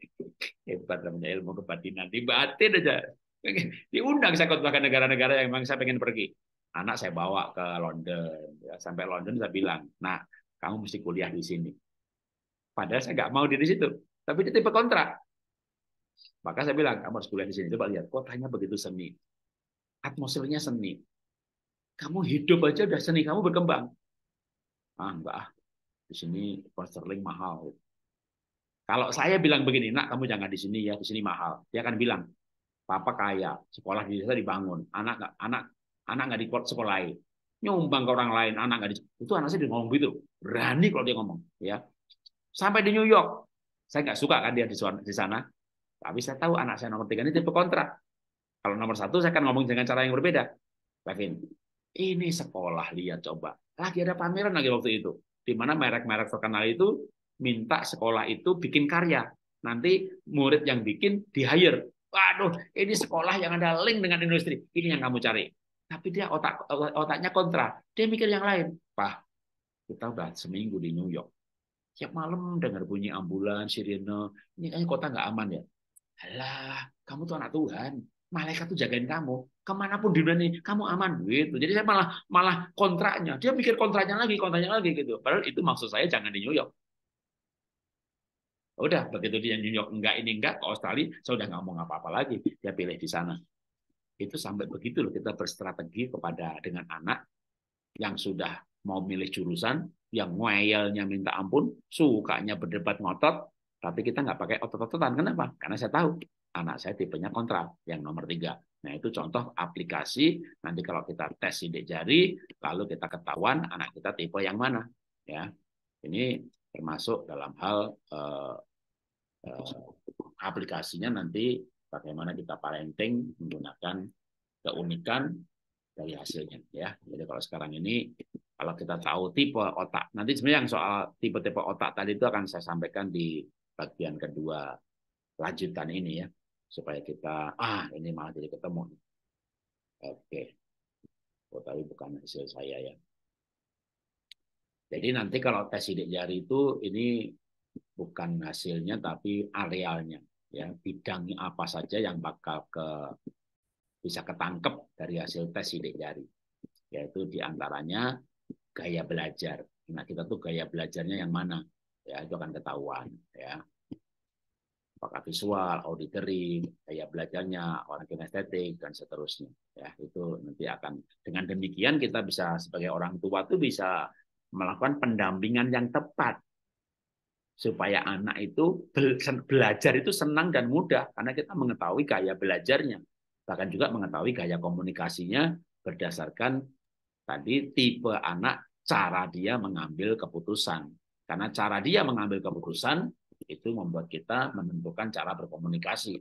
Hebat namanya ilmu kebatinan. Di batin aja. diundang saya khotbahkan negara-negara yang memang saya pengen pergi. Anak saya bawa ke London, ya, sampai London saya bilang, nah kamu mesti kuliah di sini. Padahal saya nggak mau di situ, tapi dia tipe kontrak. Maka saya bilang, kamu harus kuliah di sini. Coba lihat, kotanya begitu seni. Atmosfernya seni. Kamu hidup aja udah seni, kamu berkembang. Ah, enggak ah. Di sini sterling mahal. Kalau saya bilang begini, nak kamu jangan di sini ya, di sini mahal. Dia akan bilang, papa kaya, sekolah di desa dibangun, anak nggak anak anak nggak di lain, nyumbang ke orang lain, anak nggak di itu anak saya di ngomong begitu, berani kalau dia ngomong, ya. Sampai di New York, saya nggak suka kan dia di sana, tapi saya tahu anak saya nomor tiga ini tipe kontrak. Kalau nomor satu saya akan ngomong dengan cara yang berbeda. Kevin, ini sekolah lihat coba. Lagi ada pameran lagi waktu itu. Di mana merek-merek terkenal itu minta sekolah itu bikin karya. Nanti murid yang bikin di hire Waduh, ini sekolah yang ada link dengan industri. Ini yang kamu cari. Tapi dia otak otaknya kontra. Dia mikir yang lain. Pak, kita udah seminggu di New York. Tiap malam dengar bunyi ambulans, sirene. Ini kayaknya kota nggak aman ya. Alah, kamu tuh anak Tuhan. Malaikat tuh jagain kamu. Kemanapun di dunia ini, kamu aman. Gitu. Jadi saya malah malah kontraknya. Dia mikir kontraknya lagi, kontraknya lagi gitu. Padahal itu maksud saya jangan di New York. Udah begitu dia New York enggak ini enggak ke Australia, saya udah nggak mau apa-apa lagi. Dia pilih di sana. Itu sampai begitu loh kita berstrategi kepada dengan anak yang sudah mau milih jurusan, yang ngoyelnya minta ampun, sukanya berdebat ngotot, tapi kita nggak pakai otot-ototan. Kenapa? Karena saya tahu anak saya tipenya kontra, yang nomor tiga. Nah, itu contoh aplikasi. Nanti kalau kita tes sidik jari, lalu kita ketahuan anak kita tipe yang mana. Ya, ini termasuk dalam hal eh, eh, aplikasinya nanti bagaimana kita parenting menggunakan keunikan dari hasilnya ya. Jadi kalau sekarang ini kalau kita tahu tipe otak, nanti sebenarnya yang soal tipe-tipe otak tadi itu akan saya sampaikan di bagian kedua lanjutan ini ya supaya kita ah ini malah jadi ketemu. Oke. Oh, tapi bukan hasil saya ya. Jadi nanti kalau tes sidik jari itu ini bukan hasilnya tapi arealnya ya bidangnya apa saja yang bakal ke bisa ketangkep dari hasil tes sidik jari yaitu diantaranya gaya belajar nah kita tuh gaya belajarnya yang mana ya itu akan ketahuan ya apakah visual auditory gaya belajarnya orang kinestetik dan seterusnya ya itu nanti akan dengan demikian kita bisa sebagai orang tua tuh bisa melakukan pendampingan yang tepat supaya anak itu belajar itu senang dan mudah karena kita mengetahui gaya belajarnya bahkan juga mengetahui gaya komunikasinya berdasarkan tadi tipe anak cara dia mengambil keputusan karena cara dia mengambil keputusan itu membuat kita menentukan cara berkomunikasi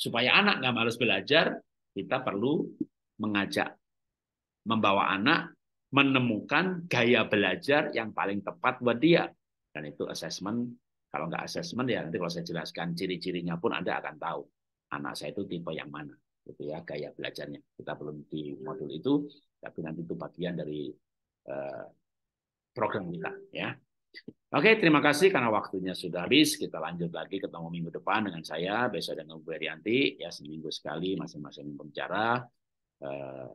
supaya anak nggak malas belajar kita perlu mengajak membawa anak menemukan gaya belajar yang paling tepat buat dia. Dan itu assessment, kalau nggak assessment ya nanti kalau saya jelaskan ciri-cirinya pun Anda akan tahu anak saya itu tipe yang mana gitu ya gaya belajarnya kita belum di modul itu tapi nanti itu bagian dari eh, program kita ya Oke, terima kasih karena waktunya sudah habis. Kita lanjut lagi ketemu minggu depan dengan saya, besok dengan Bu Herianti. Ya, seminggu sekali masing-masing pembicara. -masing eh,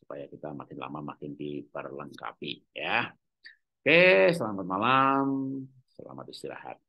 supaya kita makin lama makin diperlengkapi ya. Oke, selamat malam, selamat istirahat.